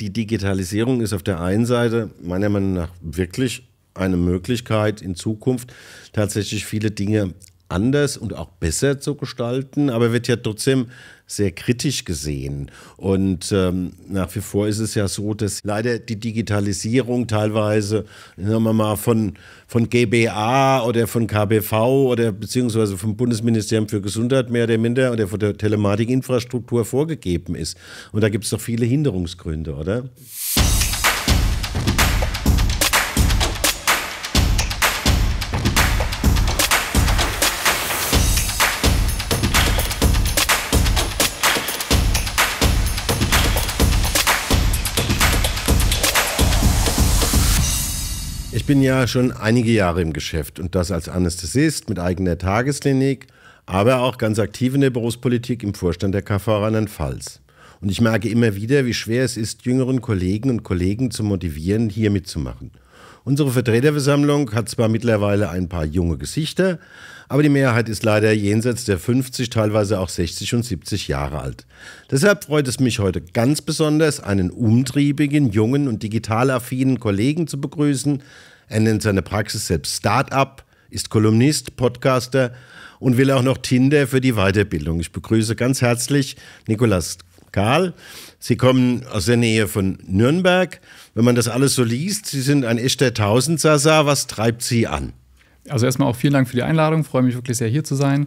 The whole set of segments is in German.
die Digitalisierung ist auf der einen Seite meiner Meinung nach wirklich eine Möglichkeit, in Zukunft tatsächlich viele Dinge anders und auch besser zu gestalten, aber wird ja trotzdem sehr kritisch gesehen. Und ähm, nach wie vor ist es ja so, dass leider die Digitalisierung teilweise, sagen wir mal, von, von GBA oder von KBV oder beziehungsweise vom Bundesministerium für Gesundheit mehr oder minder oder von der Telematikinfrastruktur vorgegeben ist. Und da gibt es doch viele Hinderungsgründe, oder? Ich bin ja schon einige Jahre im Geschäft und das als Anästhesist mit eigener Tagesklinik, aber auch ganz aktiv in der Berufspolitik im Vorstand der KV Rheinland-Pfalz. Und ich merke immer wieder, wie schwer es ist, jüngeren Kollegen und Kollegen zu motivieren, hier mitzumachen. Unsere Vertreterversammlung hat zwar mittlerweile ein paar junge Gesichter, aber die Mehrheit ist leider jenseits der 50, teilweise auch 60 und 70 Jahre alt. Deshalb freut es mich heute ganz besonders, einen umtriebigen, jungen und digital affinen Kollegen zu begrüßen, er nennt seine Praxis selbst Start-up, ist Kolumnist, Podcaster und will auch noch Tinder für die Weiterbildung. Ich begrüße ganz herzlich Nikolas Karl. Sie kommen aus der Nähe von Nürnberg. Wenn man das alles so liest, Sie sind ein echter Tausendsasa. Was treibt Sie an? Also erstmal auch vielen Dank für die Einladung. Ich freue mich wirklich sehr, hier zu sein.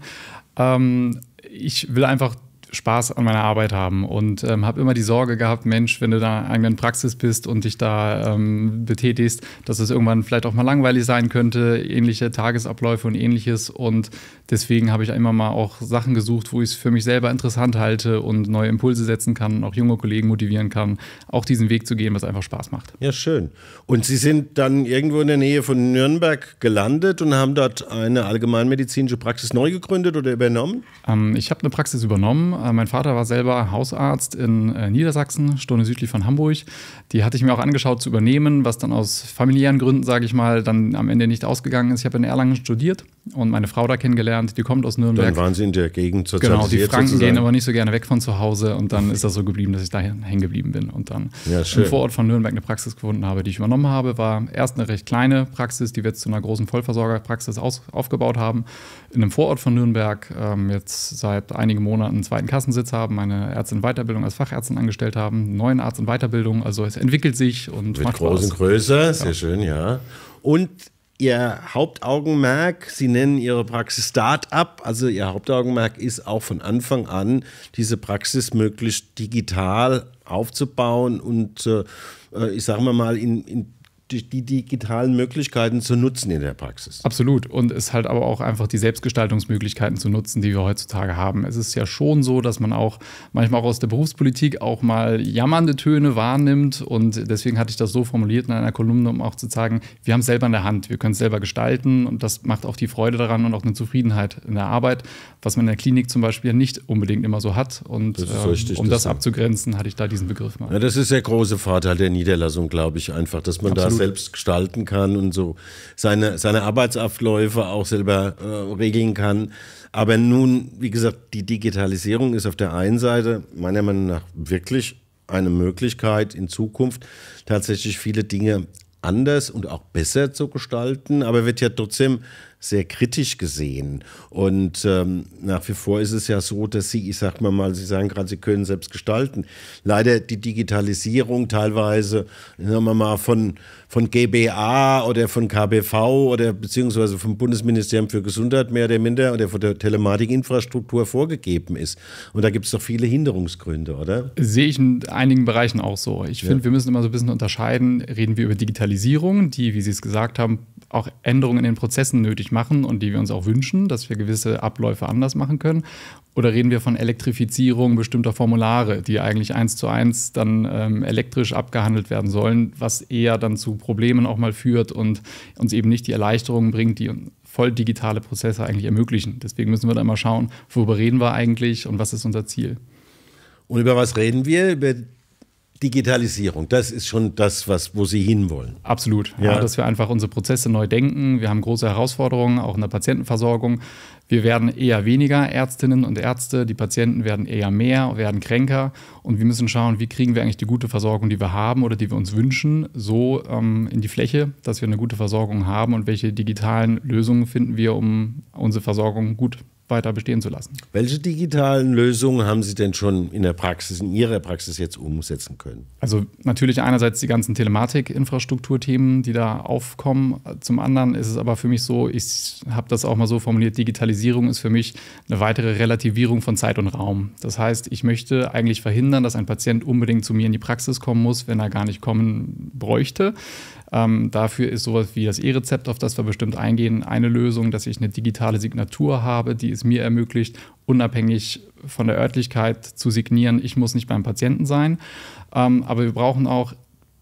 Ähm, ich will einfach Spaß an meiner Arbeit haben und ähm, habe immer die Sorge gehabt, Mensch, wenn du da in der Praxis bist und dich da ähm, betätigst, dass es irgendwann vielleicht auch mal langweilig sein könnte, ähnliche Tagesabläufe und ähnliches. Und deswegen habe ich immer mal auch Sachen gesucht, wo ich es für mich selber interessant halte und neue Impulse setzen kann und auch junge Kollegen motivieren kann, auch diesen Weg zu gehen, was einfach Spaß macht. Ja, schön. Und Sie sind dann irgendwo in der Nähe von Nürnberg gelandet und haben dort eine allgemeinmedizinische Praxis neu gegründet oder übernommen? Ähm, ich habe eine Praxis übernommen äh, mein Vater war selber Hausarzt in äh, Niedersachsen, Stunde südlich von Hamburg. Die hatte ich mir auch angeschaut zu übernehmen, was dann aus familiären Gründen, sage ich mal, dann am Ende nicht ausgegangen ist. Ich habe in Erlangen studiert und meine Frau da kennengelernt, die kommt aus Nürnberg. Dann waren sie in der Gegend zur Genau, Zeit, die Franken sozusagen. gehen aber nicht so gerne weg von zu Hause und dann ist das so geblieben, dass ich da hängen geblieben bin und dann ja, im Vorort von Nürnberg eine Praxis gefunden habe, die ich übernommen habe. War erst eine recht kleine Praxis, die wir jetzt zu einer großen Vollversorgerpraxis aus, aufgebaut haben, in einem Vorort von Nürnberg, ähm, jetzt seit einigen Monaten einen zweiten Kassensitz haben, meine Ärztin Weiterbildung als Fachärztin angestellt haben, einen neuen Arzt in Weiterbildung, also es entwickelt sich und Mit macht großen Größe, sehr schön, ja. Und Ihr Hauptaugenmerk, Sie nennen Ihre Praxis Start-up, also Ihr Hauptaugenmerk ist auch von Anfang an, diese Praxis möglichst digital aufzubauen und äh, äh ich sage mal in, in die, die digitalen Möglichkeiten zu nutzen in der Praxis. Absolut. Und es halt aber auch einfach die Selbstgestaltungsmöglichkeiten zu nutzen, die wir heutzutage haben. Es ist ja schon so, dass man auch manchmal auch aus der Berufspolitik auch mal jammernde Töne wahrnimmt. Und deswegen hatte ich das so formuliert in einer Kolumne, um auch zu sagen, wir haben es selber in der Hand, wir können es selber gestalten. Und das macht auch die Freude daran und auch eine Zufriedenheit in der Arbeit, was man in der Klinik zum Beispiel nicht unbedingt immer so hat. Und das ähm, richtig, um das, das abzugrenzen, hatte ich da diesen Begriff mal. Ja, das ist der große Vorteil der Niederlassung, glaube ich, einfach, dass man Absolut. da selbst gestalten kann und so seine, seine Arbeitsabläufe auch selber äh, regeln kann. Aber nun, wie gesagt, die Digitalisierung ist auf der einen Seite meiner Meinung nach wirklich eine Möglichkeit, in Zukunft tatsächlich viele Dinge anders und auch besser zu gestalten, aber wird ja trotzdem sehr kritisch gesehen. Und ähm, nach wie vor ist es ja so, dass Sie, ich sag mal mal, Sie sagen gerade, Sie können selbst gestalten. Leider die Digitalisierung teilweise, sagen wir mal, von, von GBA oder von KBV oder beziehungsweise vom Bundesministerium für Gesundheit mehr oder minder oder von der Telematikinfrastruktur vorgegeben ist. Und da gibt es doch viele Hinderungsgründe, oder? Sehe ich in einigen Bereichen auch so. Ich ja. finde, wir müssen immer so ein bisschen unterscheiden. Reden wir über Digitalisierung, die, wie Sie es gesagt haben, auch Änderungen in den Prozessen nötig machen und die wir uns auch wünschen, dass wir gewisse Abläufe anders machen können. Oder reden wir von Elektrifizierung bestimmter Formulare, die eigentlich eins zu eins dann ähm, elektrisch abgehandelt werden sollen, was eher dann zu Problemen auch mal führt und uns eben nicht die Erleichterungen bringt, die voll digitale Prozesse eigentlich ermöglichen. Deswegen müssen wir da immer schauen, worüber reden wir eigentlich und was ist unser Ziel. Und über was reden wir? Über Digitalisierung, das ist schon das, was, wo Sie hinwollen. Absolut. Ja. ja. Also, dass wir einfach unsere Prozesse neu denken. Wir haben große Herausforderungen, auch in der Patientenversorgung. Wir werden eher weniger Ärztinnen und Ärzte, die Patienten werden eher mehr, werden kränker und wir müssen schauen, wie kriegen wir eigentlich die gute Versorgung, die wir haben oder die wir uns wünschen, so ähm, in die Fläche, dass wir eine gute Versorgung haben und welche digitalen Lösungen finden wir, um unsere Versorgung gut weiter bestehen zu lassen. Welche digitalen Lösungen haben Sie denn schon in der Praxis, in Ihrer Praxis jetzt umsetzen können? Also natürlich einerseits die ganzen Telematik-Infrastrukturthemen, die da aufkommen. Zum anderen ist es aber für mich so, ich habe das auch mal so formuliert, Digitalisierung ist für mich eine weitere Relativierung von Zeit und Raum. Das heißt, ich möchte eigentlich verhindern, dass ein Patient unbedingt zu mir in die Praxis kommen muss, wenn er gar nicht kommen bräuchte. Ähm, dafür ist sowas wie das E-Rezept, auf das wir bestimmt eingehen, eine Lösung, dass ich eine digitale Signatur habe, die es mir ermöglicht, unabhängig von der Örtlichkeit zu signieren, ich muss nicht beim Patienten sein. Ähm, aber wir brauchen auch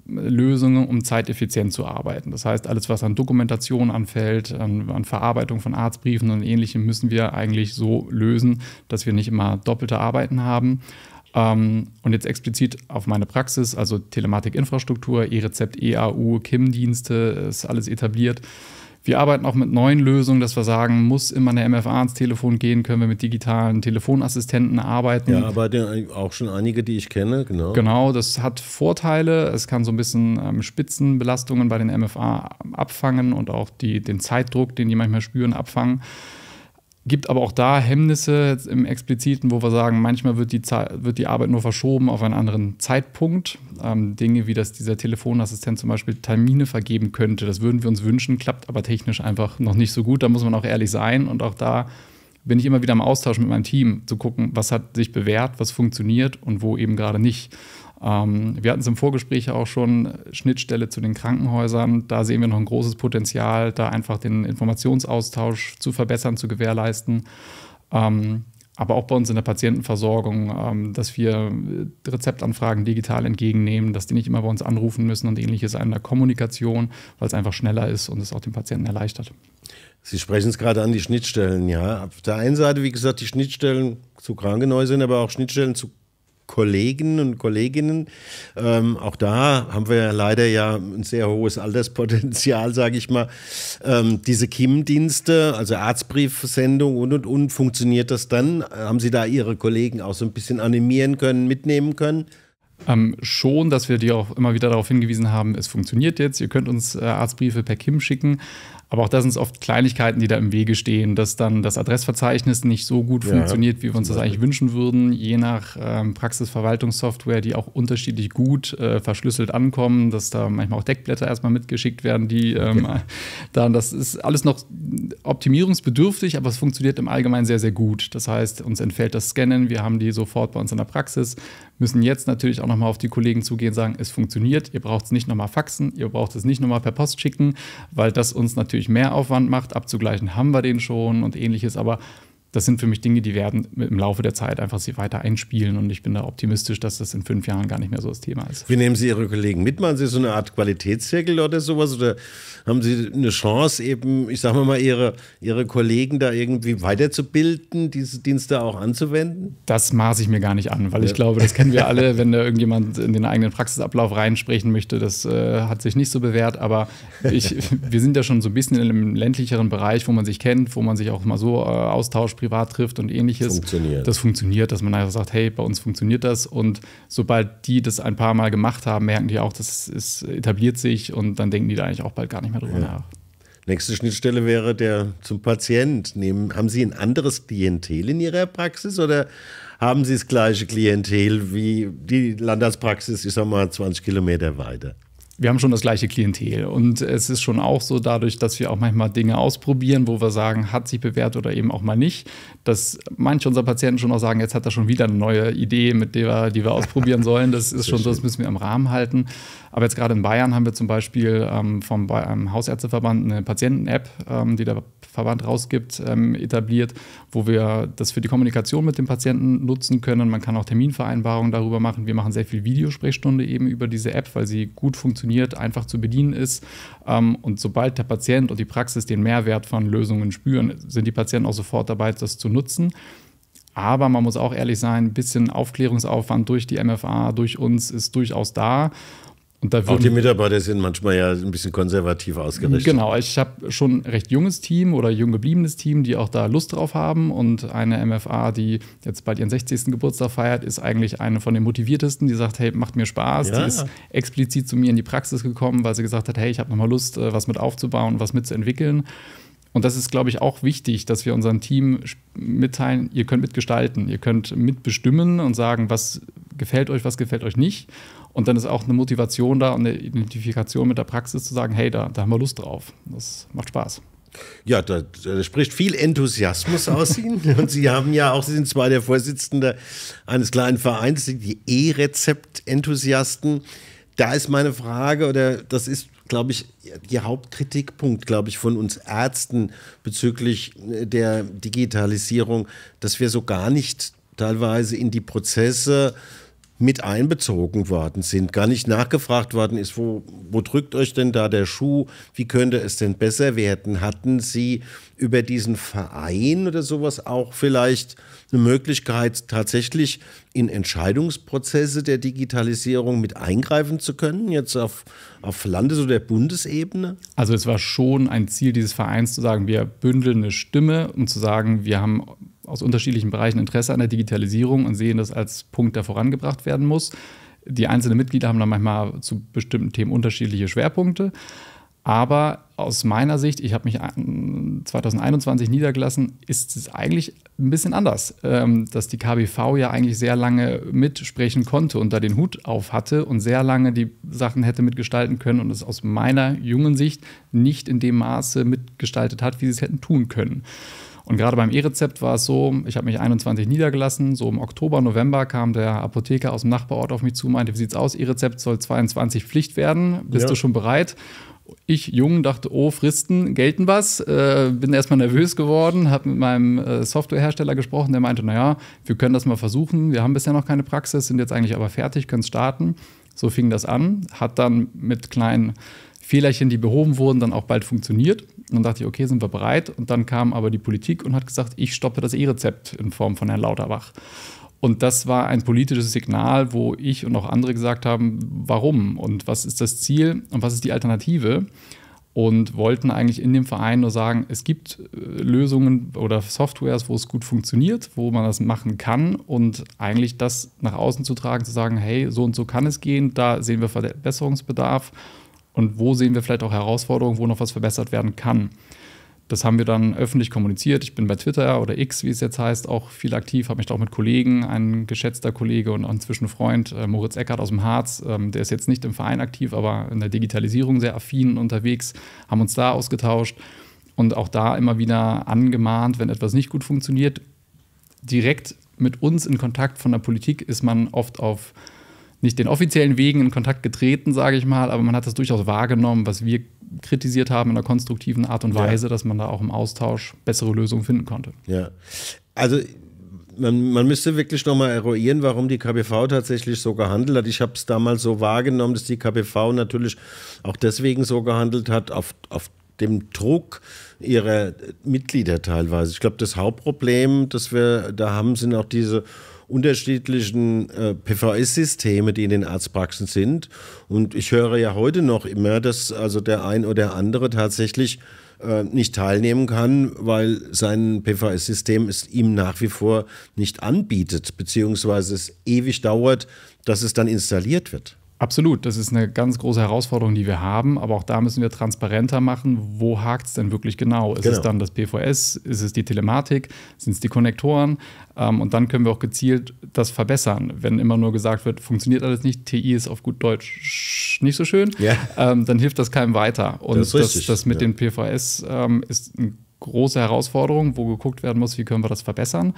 Lösungen, um zeiteffizient zu arbeiten. Das heißt, alles, was an Dokumentation anfällt, an, an, Verarbeitung von Arztbriefen und ähnlichem, müssen wir eigentlich so lösen, dass wir nicht immer doppelte Arbeiten haben. Ähm, und jetzt explizit auf meine Praxis, also Telematikinfrastruktur, E-Rezept, EAU, KIM-Dienste, ist alles etabliert. Wir arbeiten auch mit neuen Lösungen, dass wir sagen, muss immer eine MFA ans Telefon gehen, können wir mit digitalen Telefonassistenten arbeiten. Ja, aber auch schon einige, die ich kenne, genau. Genau, das hat Vorteile. Es kann so ein bisschen ähm, Spitzenbelastungen bei den MFA abfangen und auch die, den Zeitdruck, den die manchmal spüren, abfangen gibt aber auch da Hemmnisse im Expliziten, wo wir sagen, manchmal wird die, Zeit, wird die Arbeit nur verschoben auf einen anderen Zeitpunkt. Ähm, Dinge wie, dass dieser Telefonassistent zum Beispiel Termine vergeben könnte, das würden wir uns wünschen, klappt aber technisch einfach noch nicht so gut. Da muss man auch ehrlich sein und auch da bin ich immer wieder im Austausch mit meinem Team, zu gucken, was hat sich bewährt, was funktioniert und wo eben gerade nicht. Ähm, wir hatten es im Vorgespräch auch schon, Schnittstelle zu den Krankenhäusern. Da sehen wir noch ein großes Potenzial, da einfach den Informationsaustausch zu verbessern, zu gewährleisten. Ähm, aber auch bei uns in der Patientenversorgung, ähm, dass wir äh, Rezeptanfragen digital entgegennehmen, dass die nicht immer bei uns anrufen müssen und ähnliches an der Kommunikation, weil es einfach schneller ist und es auch den Patienten erleichtert. Sie sprechen es gerade an, die Schnittstellen, ja. Auf der einen Seite, wie gesagt, die Schnittstellen zu Krankenhäusern, aber auch Schnittstellen zu Kollegen und Kolleginnen. Ähm, auch da haben wir leider ja ein sehr hohes Alterspotenzial, sage ich mal. Ähm, diese KIM-Dienste, also Arztbriefsendung und und und, funktioniert das dann? Haben Sie da Ihre Kollegen auch so ein bisschen animieren können, mitnehmen können? Ähm, schon, dass wir die auch immer wieder darauf hingewiesen haben, es funktioniert jetzt, ihr könnt uns äh, Arztbriefe per KIM schicken. Aber auch da sind es oft Kleinigkeiten, die da im Wege stehen, dass dann das Adressverzeichnis nicht so gut ja, funktioniert, wie wir uns das eigentlich wünschen würden, je nach ähm, Praxisverwaltungssoftware, die auch unterschiedlich gut äh, verschlüsselt ankommen, dass da manchmal auch Deckblätter erstmal mitgeschickt werden, die ähm, okay. dann, das ist alles noch optimierungsbedürftig, aber es funktioniert im Allgemeinen sehr, sehr gut. Das heißt, uns entfällt das Scannen, wir haben die sofort bei uns in der Praxis, müssen jetzt natürlich auch nochmal auf die Kollegen zugehen, und sagen, es funktioniert, ihr braucht es nicht nochmal faxen, ihr braucht es nicht nochmal per Post schicken, weil das uns natürlich natürlich mehr Aufwand macht. Abzugleichen haben wir den schon und ähnliches. Aber das sind für mich Dinge, die werden im Laufe der Zeit einfach sich weiter einspielen und ich bin da optimistisch, dass das in fünf Jahren gar nicht mehr so das Thema ist. Wie nehmen Sie Ihre Kollegen mit? Machen Sie so eine Art Qualitätszirkel oder sowas oder haben Sie eine Chance eben, ich sage mal, Ihre, Ihre Kollegen da irgendwie weiterzubilden, diese Dienste auch anzuwenden? Das maße ich mir gar nicht an, weil ja. ich glaube, das kennen wir alle, wenn da irgendjemand in den eigenen Praxisablauf reinsprechen möchte, das äh, hat sich nicht so bewährt, aber ich, wir sind ja schon so ein bisschen in einem ländlicheren Bereich, wo man sich kennt, wo man sich auch mal so äh, austauscht privat trifft und ähnliches. Funktioniert. Das funktioniert, dass man einfach sagt, hey, bei uns funktioniert das. Und sobald die das ein paar Mal gemacht haben, merken die auch, das ist, etabliert sich und dann denken die da eigentlich auch bald gar nicht mehr drüber ja. nach. Nächste Schnittstelle wäre der zum Patient. Nehmen, haben Sie ein anderes Klientel in Ihrer Praxis oder haben Sie das gleiche Klientel wie die Landarztpraxis, ich sag mal, 20 Kilometer weiter? wir haben schon das gleiche Klientel. Und es ist schon auch so, dadurch, dass wir auch manchmal Dinge ausprobieren, wo wir sagen, hat sich bewährt oder eben auch mal nicht, dass manche unserer Patienten schon auch sagen, jetzt hat er schon wieder eine neue Idee, mit der wir, die wir ausprobieren sollen. Das ist schon so, das müssen wir im Rahmen halten. Aber jetzt gerade in Bayern haben wir zum Beispiel ähm, vom Hausärzteverband eine Patienten-App, ähm, die der Verband rausgibt, ähm, etabliert, wo wir das für die Kommunikation mit dem Patienten nutzen können. Man kann auch Terminvereinbarungen darüber machen. Wir machen sehr viel Videosprechstunde eben über diese App, weil sie gut funktioniert, einfach zu bedienen ist. Ähm, und sobald der Patient und die Praxis den Mehrwert von Lösungen spüren, sind die Patienten auch sofort dabei, das zu nutzen. Aber man muss auch ehrlich sein, ein bisschen Aufklärungsaufwand durch die MFA, durch uns ist durchaus da auch die Mitarbeiter sind manchmal ja ein bisschen konservativ ausgerichtet. Genau, also ich habe schon ein recht junges Team oder jung gebliebenes Team, die auch da Lust drauf haben. Und eine MFA, die jetzt bald ihren 60. Geburtstag feiert, ist eigentlich eine von den motiviertesten, die sagt, hey, macht mir Spaß. Ja. Die ist explizit zu mir in die Praxis gekommen, weil sie gesagt hat, hey, ich habe nochmal Lust, äh, was mit aufzubauen, was mitzuentwickeln. Und das ist, glaube ich, auch wichtig, dass wir unserem Team mitteilen, ihr könnt mitgestalten, ihr könnt mitbestimmen und sagen, was gefällt euch, was gefällt euch nicht. Und dann ist auch eine Motivation da und eine Identifikation mit der Praxis zu sagen, hey, da, da haben wir Lust drauf. Das macht Spaß. Ja, da, da, spricht viel Enthusiasmus aus Ihnen. Und Sie haben ja auch, Sie sind zwei der Vorsitzende eines kleinen Vereins, die E-Rezept-Enthusiasten. Da ist meine Frage, oder das ist, glaube ich, Ihr Hauptkritikpunkt, glaube ich, von uns Ärzten bezüglich äh, der Digitalisierung, dass wir so gar nicht teilweise in die Prozesse äh, mit einbezogen worden sind, gar nicht nachgefragt worden ist, wo, wo drückt euch denn da der Schuh, wie könnte es denn besser werden? Hatten Sie über diesen Verein oder sowas auch vielleicht eine Möglichkeit, tatsächlich in Entscheidungsprozesse der Digitalisierung mit eingreifen zu können, jetzt auf, auf Landes- oder Bundesebene? Also es war schon ein Ziel dieses Vereins zu sagen, wir bündeln eine Stimme, um zu sagen, wir haben aus unterschiedlichen Bereichen Interesse an der Digitalisierung und sehen das als Punkt, der vorangebracht werden muss. Die einzelnen Mitglieder haben dann manchmal zu bestimmten Themen unterschiedliche Schwerpunkte. Aber aus meiner Sicht, ich habe mich 2021 niedergelassen, ist es eigentlich ein bisschen anders, ähm, dass die KBV ja eigentlich sehr lange mitsprechen konnte und da den Hut auf hatte und sehr lange die Sachen hätte mitgestalten können und es aus meiner jungen Sicht nicht in dem Maße mitgestaltet hat, wie sie es hätten tun können. Und gerade beim E-Rezept war es so, ich habe mich 21 niedergelassen, so im Oktober, November kam der Apotheker aus dem Nachbarort auf mich zu, meinte, wie sieht's aus, E-Rezept soll 22 Pflicht werden, bist ja. du schon bereit? Ich, jung, dachte, oh, Fristen gelten was. Äh, bin erstmal nervös geworden, habe mit meinem äh, Softwarehersteller gesprochen, der meinte, naja, wir können das mal versuchen. Wir haben bisher noch keine Praxis, sind jetzt eigentlich aber fertig, können starten. So fing das an, hat dann mit kleinen Fehlerchen, die behoben wurden, dann auch bald funktioniert. Und dann dachte ich, okay, sind wir bereit. Und dann kam aber die Politik und hat gesagt, ich stoppe das E-Rezept in Form von Herrn Lauterbach. Und das war ein politisches Signal, wo ich und auch andere gesagt haben, warum und was ist das Ziel und was ist die Alternative? Und wollten eigentlich in dem Verein nur sagen, es gibt äh, Lösungen oder Softwares, wo es gut funktioniert, wo man das machen kann und eigentlich das nach außen zu tragen, zu sagen, hey, so und so kann es gehen, da sehen wir Verbesserungsbedarf und wo sehen wir vielleicht auch Herausforderungen, wo noch was verbessert werden kann. Das haben wir dann öffentlich kommuniziert. Ich bin bei Twitter oder X, wie es jetzt heißt, auch viel aktiv, habe mich da auch mit Kollegen, ein geschätzter Kollege und auch inzwischen Freund, äh, Moritz Eckert aus dem Harz, ähm, der ist jetzt nicht im Verein aktiv, aber in der Digitalisierung sehr affin unterwegs, haben uns da ausgetauscht und auch da immer wieder angemahnt, wenn etwas nicht gut funktioniert. Direkt mit uns in Kontakt von der Politik ist man oft auf nicht den offiziellen Wegen in Kontakt getreten, sage ich mal, aber man hat das durchaus wahrgenommen, was wir kritisiert haben in einer konstruktiven Art und Weise, ja. dass man da auch im Austausch bessere Lösungen finden konnte. Ja, also man, man müsste wirklich nochmal eruieren, warum die KBV tatsächlich so gehandelt hat. Ich habe es damals so wahrgenommen, dass die KBV natürlich auch deswegen so gehandelt hat, auf, auf dem Druck ihrer Mitglieder teilweise. Ich glaube, das Hauptproblem, das wir da haben, sind auch diese unterschiedlichen äh, PVS-Systeme, die in den Arztpraxen sind. Und ich höre ja heute noch immer, dass also der ein oder andere tatsächlich äh, nicht teilnehmen kann, weil sein PVS-System es ihm nach wie vor nicht anbietet, beziehungsweise es ewig dauert, dass es dann installiert wird. Absolut, das ist eine ganz große Herausforderung, die wir haben, aber auch da müssen wir transparenter machen, wo hakt es denn wirklich genau? Ist genau. es dann das PVS, ist es die Telematik, sind es die Konnektoren? Ähm, und dann können wir auch gezielt das verbessern, wenn immer nur gesagt wird, funktioniert alles nicht, TI ist auf gut Deutsch nicht so schön, ja. ähm, dann hilft das keinem weiter. Und das, das, das mit ja. den PVS ähm, ist eine große Herausforderung, wo geguckt werden muss, wie können wir das verbessern.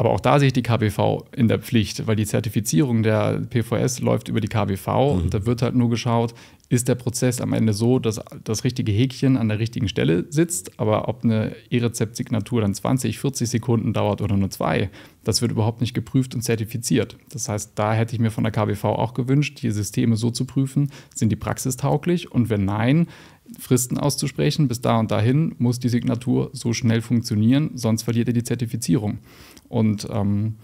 Aber auch da sehe ich die KBV in der Pflicht, weil die Zertifizierung der PVS läuft über die KBV mhm. und da wird halt nur geschaut, ist der Prozess am Ende so, dass das richtige Häkchen an der richtigen Stelle sitzt, aber ob eine E-Rezept-Signatur dann 20, 40 Sekunden dauert oder nur zwei, das wird überhaupt nicht geprüft und zertifiziert. Das heißt, da hätte ich mir von der KBV auch gewünscht, die Systeme so zu prüfen, sind die praxistauglich und wenn nein, Fristen auszusprechen. Bis da und dahin muss die Signatur so schnell funktionieren, sonst verliert ihr die Zertifizierung. Und ähm,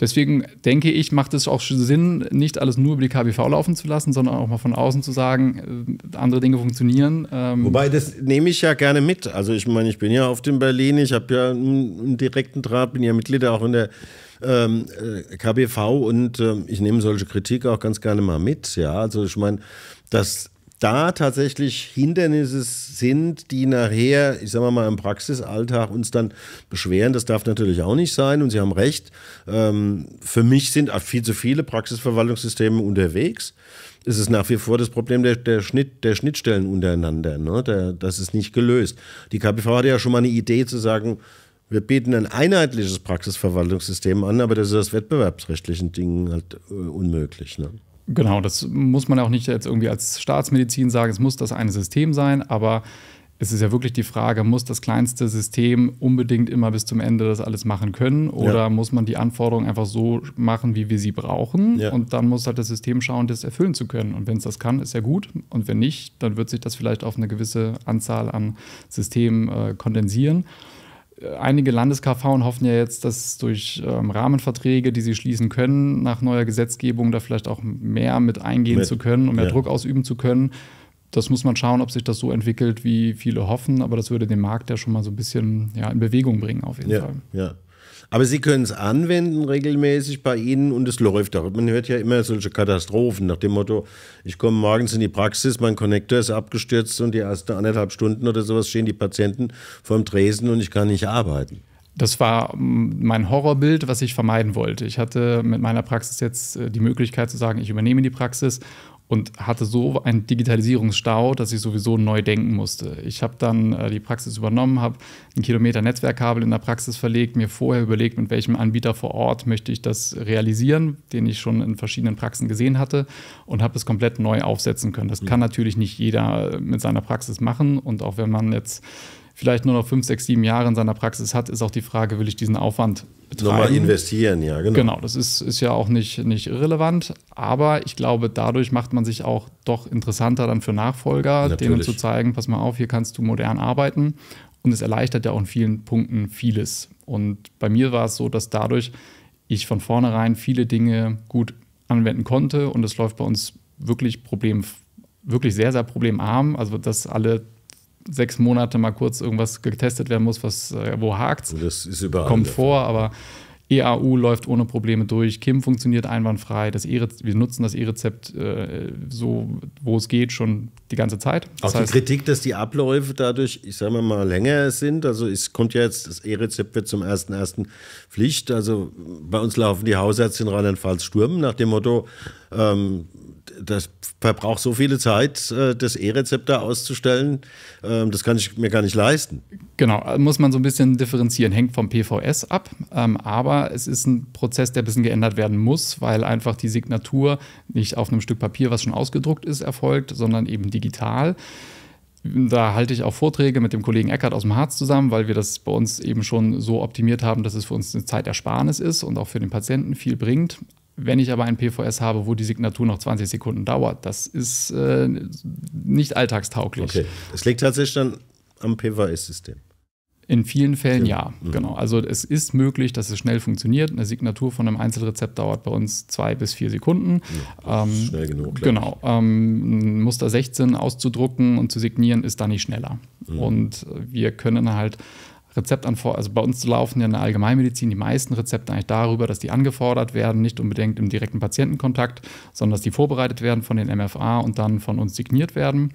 deswegen denke ich, macht es auch Sinn, nicht alles nur über die KBV laufen zu lassen, sondern auch mal von außen zu sagen, äh, andere Dinge funktionieren. Ähm Wobei, das nehme ich ja gerne mit. Also ich meine, ich bin ja auf dem Berlin, ich habe ja einen, direkten Draht, bin ja Mitglied auch in der ähm, äh, KBV und äh, ich nehme solche Kritik auch ganz gerne mal mit. Ja, also ich meine, dass da tatsächlich Hindernisse sind, die nachher, ich sage mal, im Praxisalltag uns dann beschweren. Das darf natürlich auch nicht sein und Sie haben recht. Ähm, für mich sind viel zu viele Praxisverwaltungssysteme unterwegs. Es ist nach wie vor das Problem der, der, Schnitt, der Schnittstellen untereinander. Ne? Der, das ist nicht gelöst. Die KPV hatte ja schon mal eine Idee zu sagen, wir bieten ein einheitliches Praxisverwaltungssystem an, aber das ist aus wettbewerbsrechtlichen Dingen halt äh, unmöglich. Ne? Genau, das muss man auch nicht jetzt irgendwie als Staatsmedizin sagen, es muss das eine System sein, aber es ist ja wirklich die Frage, muss das kleinste System unbedingt immer bis zum Ende das alles machen können oder ja. muss man die Anforderungen einfach so machen, wie wir sie brauchen ja. und dann muss halt das System schauen, das erfüllen zu können und wenn es das kann, ist ja gut und wenn nicht, dann wird sich das vielleicht auf eine gewisse Anzahl an Systemen äh, kondensieren äh, einige LandeskV hoffen ja jetzt, dass durch ähm, Rahmenverträge, die sie schließen können, nach neuer Gesetzgebung da vielleicht auch mehr mit eingehen mit, zu können und mehr ja. Druck ausüben zu können. Das muss man schauen, ob sich das so entwickelt, wie viele hoffen, aber das würde den Markt ja schon mal so ein bisschen ja, in Bewegung bringen, auf jeden ja, Fall. Ja, aber Sie können es anwenden regelmäßig bei Ihnen und es läuft auch. Man hört ja immer solche Katastrophen nach dem Motto, ich komme morgens in die Praxis, mein Connector ist abgestürzt und die ersten anderthalb Stunden oder sowas stehen die Patienten vorm Tresen und ich kann nicht arbeiten. Das war mm, mein Horrorbild, was ich vermeiden wollte. Ich hatte mit meiner Praxis jetzt äh, die Möglichkeit zu sagen, ich übernehme die Praxis und hatte so einen Digitalisierungsstau, dass ich sowieso neu denken musste. Ich habe dann äh, die Praxis übernommen, habe einen Kilometer Netzwerkkabel in der Praxis verlegt, mir vorher überlegt, mit welchem Anbieter vor Ort möchte ich das realisieren, den ich schon in verschiedenen Praxen gesehen hatte und habe es komplett neu aufsetzen können. Das ja. Mhm. kann natürlich nicht jeder äh, mit seiner Praxis machen und auch wenn man jetzt vielleicht nur noch fünf, sechs, sieben Jahre in seiner Praxis hat, ist auch die Frage, will ich diesen Aufwand betreiben? Nochmal investieren, ja, genau. Genau, das ist, ist ja auch nicht, nicht irrelevant, aber ich glaube, dadurch macht man sich auch doch interessanter dann für Nachfolger, Natürlich. denen zu zeigen, pass mal auf, hier kannst du modern arbeiten und es erleichtert ja auch in vielen Punkten vieles. Und bei mir war es so, dass dadurch ich von vornherein viele Dinge gut anwenden konnte und es läuft bei uns wirklich problem wirklich sehr, sehr problemarm. Also, dass alle sechs Monate mal kurz irgendwas getestet werden muss, was, äh, wo hakt. Das ist überall. Kommt vor, aber EAU läuft ohne Probleme durch, KIM funktioniert einwandfrei, das e wir nutzen das E-Rezept äh, so, wo es geht, schon die ganze Zeit. Das auch heißt, die Kritik, dass die Abläufe dadurch, ich sage mal, länger sind. Also es kommt ja jetzt, das E-Rezept wird zum ersten Pflicht. Also bei uns laufen die Hausärzte in Rheinland-Pfalz Sturm nach dem Motto, ähm, das verbraucht so viele Zeit, äh, das E-Rezept da auszustellen. Ähm, das kann ich mir gar nicht leisten. Genau, äh, muss man so ein bisschen differenzieren. Hängt vom PVS ab, ähm, aber es ist ein Prozess, der ein bisschen geändert werden muss, weil einfach die Signatur nicht auf einem Stück Papier, was schon ausgedruckt ist, erfolgt, sondern eben die digital. Da halte ich auch Vorträge mit dem Kollegen Eckert aus dem Harz zusammen, weil wir das bei uns eben schon so optimiert haben, dass es für uns eine Zeitersparnis ist und auch für den Patienten viel bringt. Wenn ich aber ein PVS habe, wo die Signatur noch 20 Sekunden dauert, das ist äh, nicht alltagstauglich. Okay. Es liegt tatsächlich dann am PVS-System. In vielen Fällen ja, ja. Mhm. genau. Also es ist möglich, dass es schnell funktioniert. Eine Signatur von einem Einzelrezept dauert bei uns zwei bis vier Sekunden. Ja, ähm, schnell genug. Genau. Ähm, Muster 16 auszudrucken und zu signieren ist da nicht schneller. Mhm. Und wir können halt Rezeptanforderungen, also bei uns laufen ja in der Allgemeinmedizin die meisten Rezepte eigentlich darüber, dass die angefordert werden, nicht unbedingt im direkten Patientenkontakt, sondern dass die vorbereitet werden von den MFA und dann von uns signiert werden.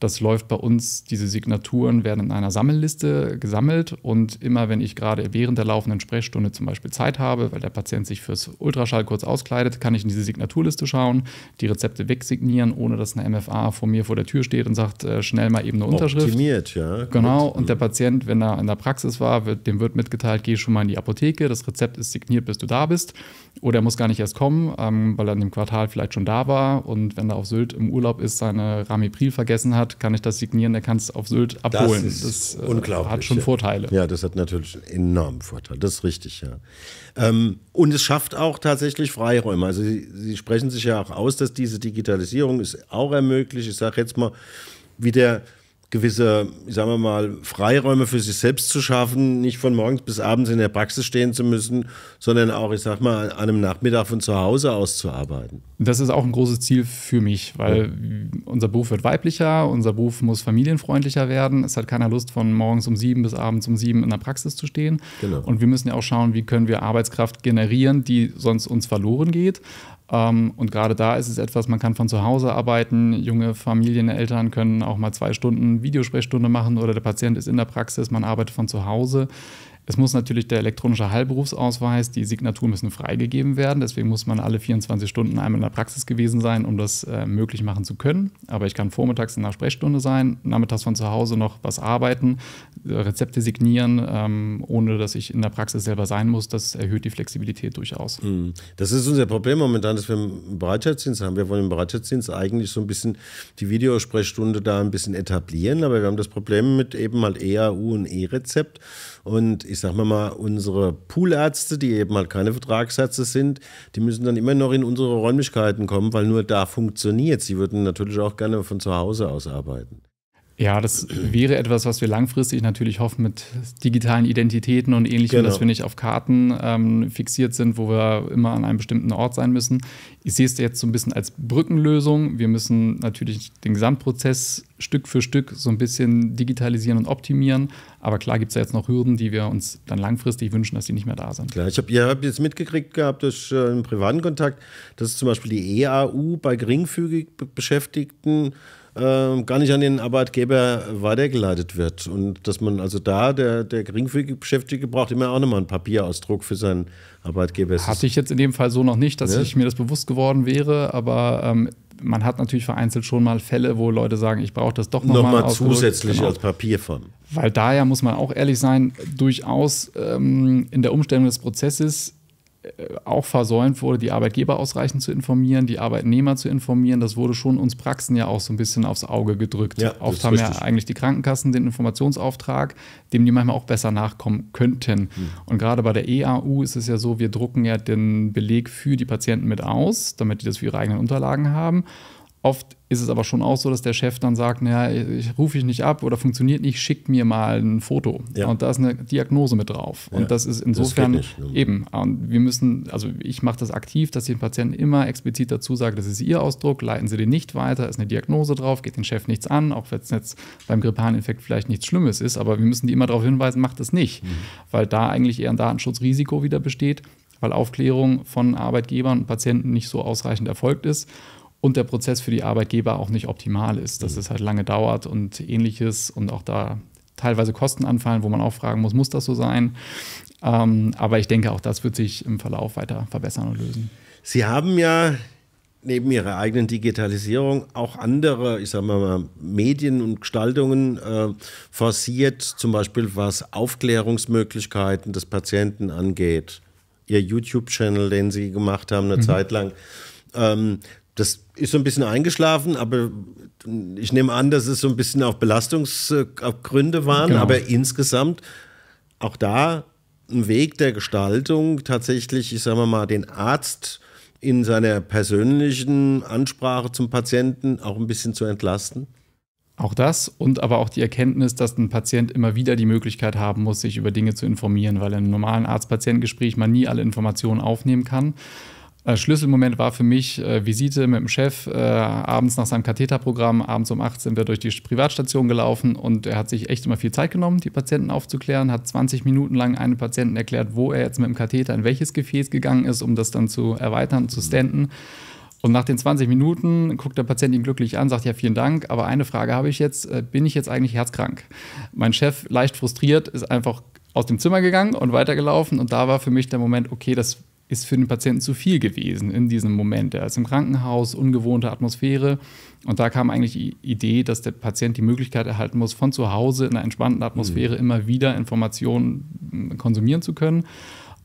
Das läuft bei uns, diese Signaturen werden in einer Sammelliste gesammelt und immer wenn ich gerade während der laufenden Sprechstunde zum Beispiel Zeit habe, weil der Patient sich fürs Ultraschall kurz auskleidet, kann ich in diese Signaturliste schauen, die Rezepte wegsignieren, ohne dass eine MFA vor mir vor der Tür steht und sagt, äh, schnell mal eben eine Unterschrift. Optimiert, ja. Genau, und der Patient, wenn er in der Praxis war, wird, dem wird mitgeteilt, geh schon mal in die Apotheke, das Rezept ist signiert, bis du da bist. Oder er muss gar nicht erst kommen, ähm, weil er in dem Quartal vielleicht schon da war und wenn er auf Sylt im Urlaub ist, seine Ramipril vergessen hat, hat, kann ich das signieren, der kann es auf Sylt abholen. Das, ist das, äh, unglaublich, hat schon ja. Vorteile. Ja, das hat natürlich einen enormen Vorteil. Das ist richtig, ja. Ähm, und es schafft auch tatsächlich Freiräume. Also Sie, Sie sprechen sich ja auch aus, dass diese Digitalisierung ist auch ermöglicht. Ich sage jetzt mal, wie der gewisse, sagen wir mal, Freiräume für sich selbst zu schaffen, nicht von morgens bis abends in der Praxis stehen zu müssen, sondern auch, ich sag mal, an einem Nachmittag von zu Hause aus zu arbeiten. Das ist auch ein großes Ziel für mich, weil ja. unser Beruf wird weiblicher, unser Beruf muss familienfreundlicher werden. Es hat keiner Lust, von morgens um sieben bis abends um sieben in der Praxis zu stehen. Genau. Und wir müssen ja auch schauen, wie können wir Arbeitskraft generieren, die sonst uns verloren geht. Ähm, und gerade da ist es etwas, man kann von zu Hause arbeiten. Junge Familien, Eltern können auch mal zwei Stunden Videosprechstunde machen oder der Patient ist in der Praxis, man arbeitet von zu Hause. Es muss natürlich der elektronische Heilberufsausweis, die Signaturen müssen freigegeben werden. Deswegen muss man alle 24 Stunden einmal in der Praxis gewesen sein, um das äh, möglich machen zu können. Aber ich kann vormittags in der Sprechstunde sein, nachmittags von zu Hause noch was arbeiten, Rezepte signieren, ähm, ohne dass ich in der Praxis selber sein muss. Das erhöht die Flexibilität durchaus. Hm. Das ist unser Problem momentan, dass wir einen Bereitschaftsdienst haben. Wir wollen im Bereitschaftsdienst eigentlich so ein bisschen die Videosprechstunde da ein bisschen etablieren. Aber wir haben das Problem mit eben halt EAU und E-Rezept. Und ich sag mal mal, unsere Poolärzte, die eben halt keine Vertragsärzte sind, die müssen dann immer noch in unsere Räumlichkeiten kommen, weil nur da funktioniert. Sie würden natürlich auch gerne von zu Hause aus arbeiten. Ja, das wäre etwas, was wir langfristig natürlich hoffen mit digitalen Identitäten und ähnlichem, genau. dass wir nicht auf Karten ähm, fixiert sind, wo wir immer an einem bestimmten Ort sein müssen. Ich sehe es jetzt so ein bisschen als Brückenlösung. Wir müssen natürlich den Gesamtprozess Stück für Stück so ein bisschen digitalisieren und optimieren. Aber klar gibt es ja jetzt noch Hürden, die wir uns dann langfristig wünschen, dass die nicht mehr da sind. Klar, ich habe ihr habt jetzt mitgekriegt gehabt durch äh, einen privaten Kontakt, dass zum Beispiel die EAU bei geringfügig Beschäftigten äh, gar nicht an den Arbeitgeber weitergeleitet wird. Und dass man also da, der, der geringfügig Beschäftigte braucht immer auch nochmal einen Papierausdruck für seinen Arbeitgeber. Hatte ich jetzt in dem Fall so noch nicht, dass ja. ich mir das bewusst geworden wäre, aber ähm, man hat natürlich vereinzelt schon mal Fälle, wo Leute sagen, ich brauche das doch nochmal. Nochmal mal zusätzlich genau. als Papierform. Weil daher muss man auch ehrlich sein, durchaus ähm, in der Umstellung des Prozesses äh, auch versäumt wurde, die Arbeitgeber ausreichend zu informieren, die Arbeitnehmer zu informieren. Das wurde schon uns Praxen ja auch so ein bisschen aufs Auge gedrückt. Ja, Oft haben richtig. ja eigentlich die Krankenkassen den Informationsauftrag, dem die manchmal auch besser nachkommen könnten. Mhm. Und gerade bei der EAU ist es ja so, wir drucken ja den Beleg für die Patienten mit aus, damit die das für ihre eigenen Unterlagen haben. Oft ist es aber schon auch so, dass der Chef dann sagt, naja, ich rufe ich nicht ab oder funktioniert nicht, schickt mir mal ein Foto. Ja. Und da ist eine Diagnose mit drauf. Ja. Und das ist insofern das eben. Und wir müssen, also ich mache das aktiv, dass ich den Patienten immer explizit dazu sage, das ist Ihr Ausdruck, leiten Sie den nicht weiter, ist eine Diagnose drauf, geht den Chef nichts an, auch wenn es jetzt beim Grippalinfekt vielleicht nichts Schlimmes ist, aber wir müssen die immer darauf hinweisen, macht das nicht. Mhm. Weil da eigentlich eher ein Datenschutzrisiko wieder besteht, weil Aufklärung von Arbeitgebern und Patienten nicht so ausreichend erfolgt ist und der Prozess für die Arbeitgeber auch nicht optimal ist, dass mhm. es halt lange dauert und ähnliches und auch da teilweise Kosten anfallen, wo man auch fragen muss, muss das so sein? Ähm, aber ich denke, auch das wird sich im Verlauf weiter verbessern und lösen. Sie haben ja neben ihrer eigenen Digitalisierung auch andere, ich sage mal, Medien und Gestaltungen äh, forciert, zum Beispiel was Aufklärungsmöglichkeiten des Patienten angeht. Ihr YouTube-Channel, den Sie gemacht haben, eine mhm. Zeit lang. Ähm, das ist so ein bisschen eingeschlafen, aber ich nehme an, dass es so ein bisschen auch Belastungsgründe waren, genau. aber insgesamt auch da ein Weg der Gestaltung tatsächlich, ich sage mal, den Arzt in seiner persönlichen Ansprache zum Patienten auch ein bisschen zu entlasten? Auch das und aber auch die Erkenntnis, dass ein Patient immer wieder die Möglichkeit haben muss, sich über Dinge zu informieren, weil in einem normalen Arzt-Patient-Gespräch man nie alle Informationen aufnehmen kann. Äh, Schlüsselmoment war für mich äh, Visite mit dem Chef, äh, abends nach seinem Katheterprogramm, abends um 8 sind wir durch die Privatstation gelaufen und er hat sich echt immer viel Zeit genommen, die Patienten aufzuklären, hat 20 Minuten lang einem Patienten erklärt, wo er jetzt mit dem Katheter in welches Gefäß gegangen ist, um das dann zu erweitern, zu mhm. standen. Und nach den 20 Minuten guckt der Patient ihn glücklich an, sagt ja vielen Dank, aber eine Frage habe ich jetzt, äh, bin ich jetzt eigentlich herzkrank? Mein Chef, leicht frustriert, ist einfach aus dem Zimmer gegangen und weitergelaufen und da war für mich der Moment, okay, das ist für den Patienten zu viel gewesen in diesem Moment. Er ist im Krankenhaus, ungewohnte Atmosphäre. Und da kam eigentlich die Idee, dass der Patient die Möglichkeit erhalten muss, von zu Hause in einer entspannten Atmosphäre mhm. immer wieder Informationen äh, konsumieren zu können.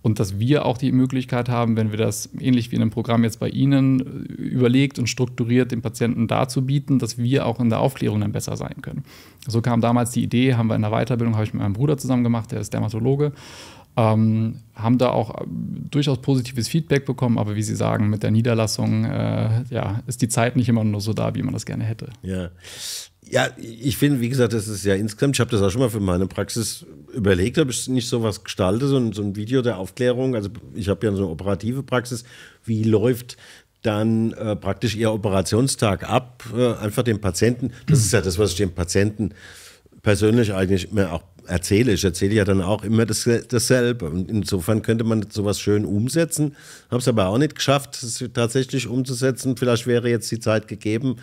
Und dass wir auch die Möglichkeit haben, wenn wir das ähnlich wie in einem Programm jetzt bei Ihnen äh, überlegt und strukturiert dem Patienten darzubieten, dass wir auch in der Aufklärung dann besser sein können. So kam damals die Idee, haben wir in der Weiterbildung, habe ich mit meinem Bruder zusammen gemacht, der ist Dermatologe, ähm, haben da auch äh, durchaus positives Feedback bekommen, aber wie Sie sagen, mit der Niederlassung äh, ja, ist die Zeit nicht immer nur so da, wie man das gerne hätte. Ja, ja ich finde, wie gesagt, das ist ja insgesamt, ich habe das auch schon mal für meine Praxis überlegt, ob ich nicht sowas gestalte, so ein, so ein Video der Aufklärung. Also ich habe ja so eine operative Praxis, wie läuft dann äh, praktisch ihr Operationstag ab, äh, einfach dem Patienten, das ist ja das, was ich dem Patienten persönlich eigentlich mir auch erzähle. Ich erzähle ja dann auch immer das, dasselbe. Und insofern könnte man sowas schön umsetzen. Habe es aber auch nicht geschafft, es tatsächlich umzusetzen. Vielleicht wäre jetzt die Zeit gegeben,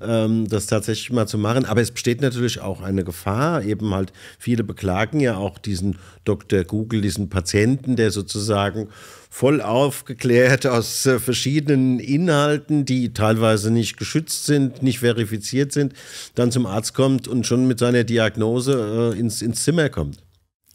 ähm, das tatsächlich mal zu machen. Aber es besteht natürlich auch eine Gefahr. Eben halt, viele beklagen ja auch diesen Dr. Google, diesen Patienten, der sozusagen voll aufgeklärt aus äh, verschiedenen Inhalten, die teilweise nicht geschützt sind, nicht verifiziert sind, dann zum Arzt kommt und schon mit seiner Diagnose äh, ins, ins Zimmer kommt.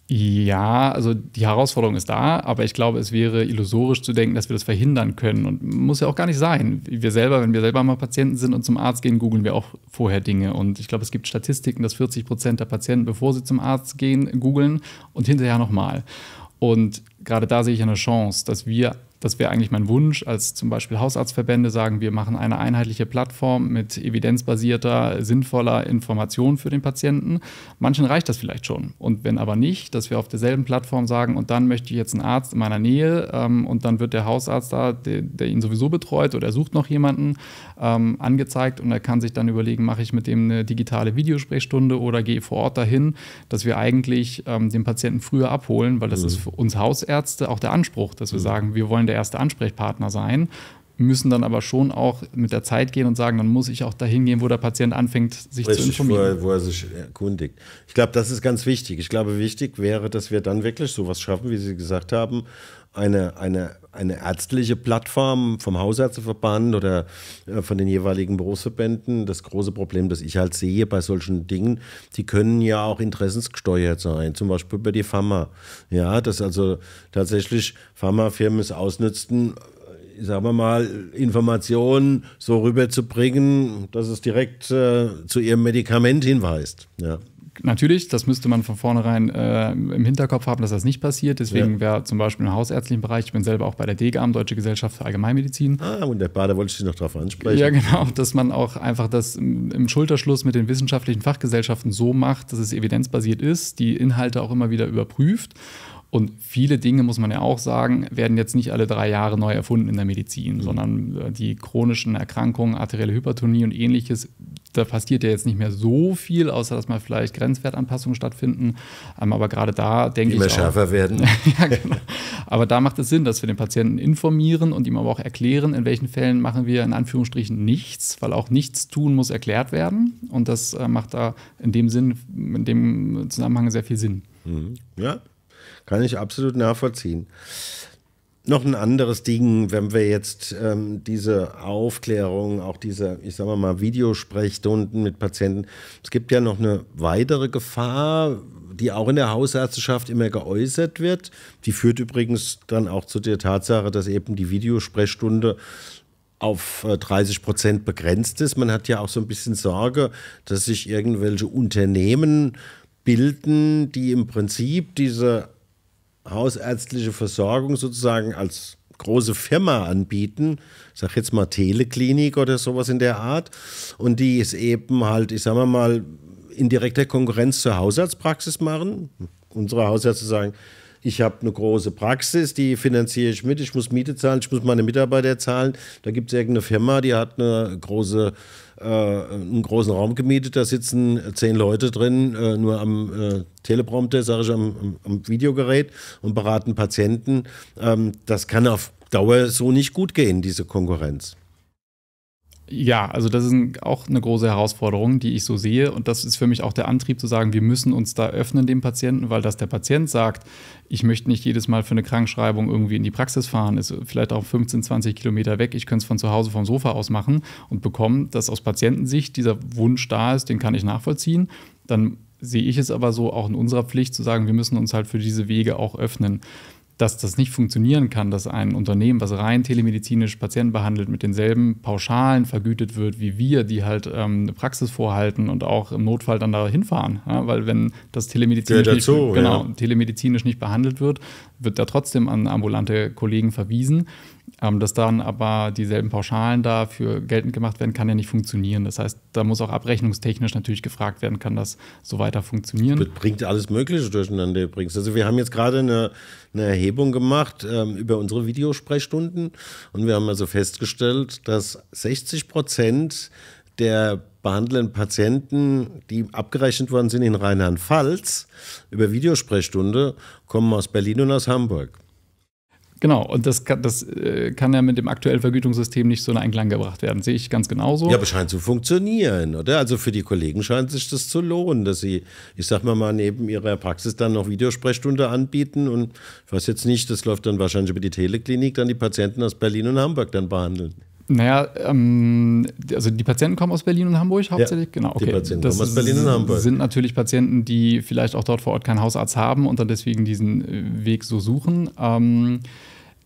Ja, also die Herausforderung ist da, aber ich glaube, es wäre illusorisch zu denken, dass wir das verhindern können und muss ja auch gar nicht sein. Wir selber, wenn wir selber mal Patienten sind und zum Arzt gehen, googeln wir auch vorher Dinge und ich glaube, es gibt Statistiken, dass 40 Prozent der Patienten, bevor sie zum Arzt gehen, googeln und hinterher nochmal. Und gerade da sehe ich eine Chance, dass wir, das wäre eigentlich mein Wunsch, als zum Beispiel Hausarztverbände sagen, wir machen eine einheitliche Plattform mit evidenzbasierter, sinnvoller Information für den Patienten. Manchen reicht das vielleicht schon. Und wenn aber nicht, dass wir auf derselben Plattform sagen, und dann möchte ich jetzt einen Arzt in meiner Nähe ähm, und dann wird der Hausarzt da, der, der ihn sowieso betreut oder er sucht noch jemanden, ähm, angezeigt und er kann sich dann überlegen, mache ich mit dem eine digitale Videosprechstunde oder gehe vor Ort dahin, dass wir eigentlich ähm, den Patienten früher abholen, weil das mhm. ist für uns Hausärzte auch der Anspruch, dass wir mhm. sagen, wir wollen der erste Ansprechpartner sein müssen dann aber schon auch mit der Zeit gehen und sagen, dann muss ich auch dahin gehen, wo der Patient anfängt, sich Richtig, zu informieren. Wo er, sich erkundigt. Ich glaube, das ist ganz wichtig. Ich glaube, wichtig wäre, dass wir dann wirklich sowas schaffen, wie Sie gesagt haben, eine, eine, eine ärztliche Plattform vom Hausärzteverband oder äh, von den jeweiligen Berufsverbänden. Das große Problem, das ich halt sehe bei solchen Dingen, die können ja auch interessensgesteuert sein, zum Beispiel bei die Pharma. Ja, dass also tatsächlich Pharmafirmen es ausnützten, äh, sagen wir mal, Informationen so rüberzubringen, dass es direkt äh, zu ihrem Medikament hinweist. Ja natürlich, das müsste man von vornherein äh, im Hinterkopf haben, dass das nicht passiert. Deswegen ja. wäre zum Beispiel im hausärztlichen Bereich, ich bin selber auch bei der DGAM, Deutsche Gesellschaft für Allgemeinmedizin. Ah, und der Bade wollte ich noch darauf ansprechen. Ja, genau, dass man auch einfach das im Schulterschluss mit den wissenschaftlichen Fachgesellschaften so macht, dass es evidenzbasiert ist, die Inhalte auch immer wieder überprüft und viele Dinge, muss man ja auch sagen, werden jetzt nicht alle drei Jahre neu erfunden in der Medizin, mhm. sondern äh, die chronischen Erkrankungen, arterielle Hypertonie und ähnliches, da passiert ja jetzt nicht mehr so viel, außer dass mal vielleicht Grenzwertanpassungen stattfinden. Ähm, aber gerade da denke ich. Immer schärfer werden. ja, genau. Aber da macht es Sinn, dass wir den Patienten informieren und ihm aber auch erklären, in welchen Fällen machen wir in Anführungsstrichen nichts, weil auch nichts tun muss erklärt werden. Und das äh, macht da in dem Sinn, in dem Zusammenhang sehr viel Sinn. Mhm. Ja, kann ich absolut nachvollziehen. Noch ein anderes Ding, wenn wir jetzt ähm, diese Aufklärung, auch diese, ich sage mal, Videosprechstunden mit Patienten, es gibt ja noch eine weitere Gefahr, die auch in der Hausärzteschaft immer geäußert wird. Die führt übrigens dann auch zu der Tatsache, dass eben die Videosprechstunde auf 30 äh, Prozent begrenzt ist. Man hat ja auch so ein bisschen Sorge, dass sich irgendwelche Unternehmen bilden, die im Prinzip diese hausärztliche Versorgung sozusagen als große Firma anbieten, ich sag jetzt mal Teleklinik oder sowas in der Art, und die es eben halt, ich sag mal in direkter Konkurrenz zur Hausarztpraxis machen. Unsere Hausärzte sagen, ich habe eine große Praxis, die finanziere ich mit, ich muss Miete zahlen, ich muss meine Mitarbeiter zahlen. Da gibt es irgendeine Firma, die hat eine große äh, einen großen Raum gemietet, da sitzen zehn Leute drin, äh, nur am äh, Teleprompter, sage ich, am, am, Videogerät und beraten Patienten. Ähm, das kann auf Dauer so nicht gut gehen, diese Konkurrenz. Ja, also das ist ein, auch eine große Herausforderung, die ich so sehe. Und das ist für mich auch der Antrieb zu sagen, wir müssen uns da öffnen dem Patienten, weil das der Patient sagt, ich möchte nicht jedes Mal für eine Krankenschreibung irgendwie in die Praxis fahren, ist vielleicht auch 15, 20 Kilometer weg. Ich könnte es von zu Hause vom Sofa aus machen und bekommen, dass aus Patientensicht dieser Wunsch da ist, den kann ich nachvollziehen. Dann sehe ich es aber so auch in unserer Pflicht zu sagen, wir müssen uns halt für diese Wege auch öffnen dass das nicht funktionieren kann, dass ein Unternehmen, was rein telemedizinisch Patienten behandelt, mit denselben Pauschalen vergütet wird wie wir, die halt ähm, eine Praxis vorhalten und auch im Notfall dann da hinfahren. Ja, weil wenn das telemedizinisch, dazu, nicht, genau, ja. telemedizinisch nicht behandelt wird, wird da trotzdem an ambulante Kollegen verwiesen. Ähm, dass dann aber dieselben Pauschalen dafür geltend gemacht werden, kann ja nicht funktionieren. Das heißt, da muss auch abrechnungstechnisch natürlich gefragt werden, kann das so weiter funktionieren. Das bringt alles Mögliche durcheinander übrigens. Also wir haben jetzt gerade eine, eine Erhebung gemacht ähm, über unsere Videosprechstunden und wir haben also festgestellt, dass 60 Prozent der behandelnden Patienten, die abgerechnet worden sind in Rheinland-Pfalz über Videosprechstunde, kommen aus Berlin und aus Hamburg. Genau, und das kann, das äh, kann ja mit dem aktuellen Vergütungssystem nicht so in Einklang gebracht werden. Sehe ich ganz genauso. Ja, aber scheint zu funktionieren, oder? Also für die Kollegen scheint sich das zu lohnen, dass sie, ich sag mal, mal neben ihrer Praxis dann noch Videosprechstunde anbieten und ich weiß jetzt nicht, das läuft dann wahrscheinlich über die Teleklinik, dann die Patienten aus Berlin und Hamburg dann behandeln. Naja, ähm, also die Patienten kommen aus Berlin und Hamburg hauptsächlich. Ja, genau, okay. Die Patienten das kommen aus Berlin und Hamburg. sind natürlich Patienten, die vielleicht auch dort vor Ort keinen Hausarzt haben und dann deswegen diesen äh, Weg so suchen. Ähm,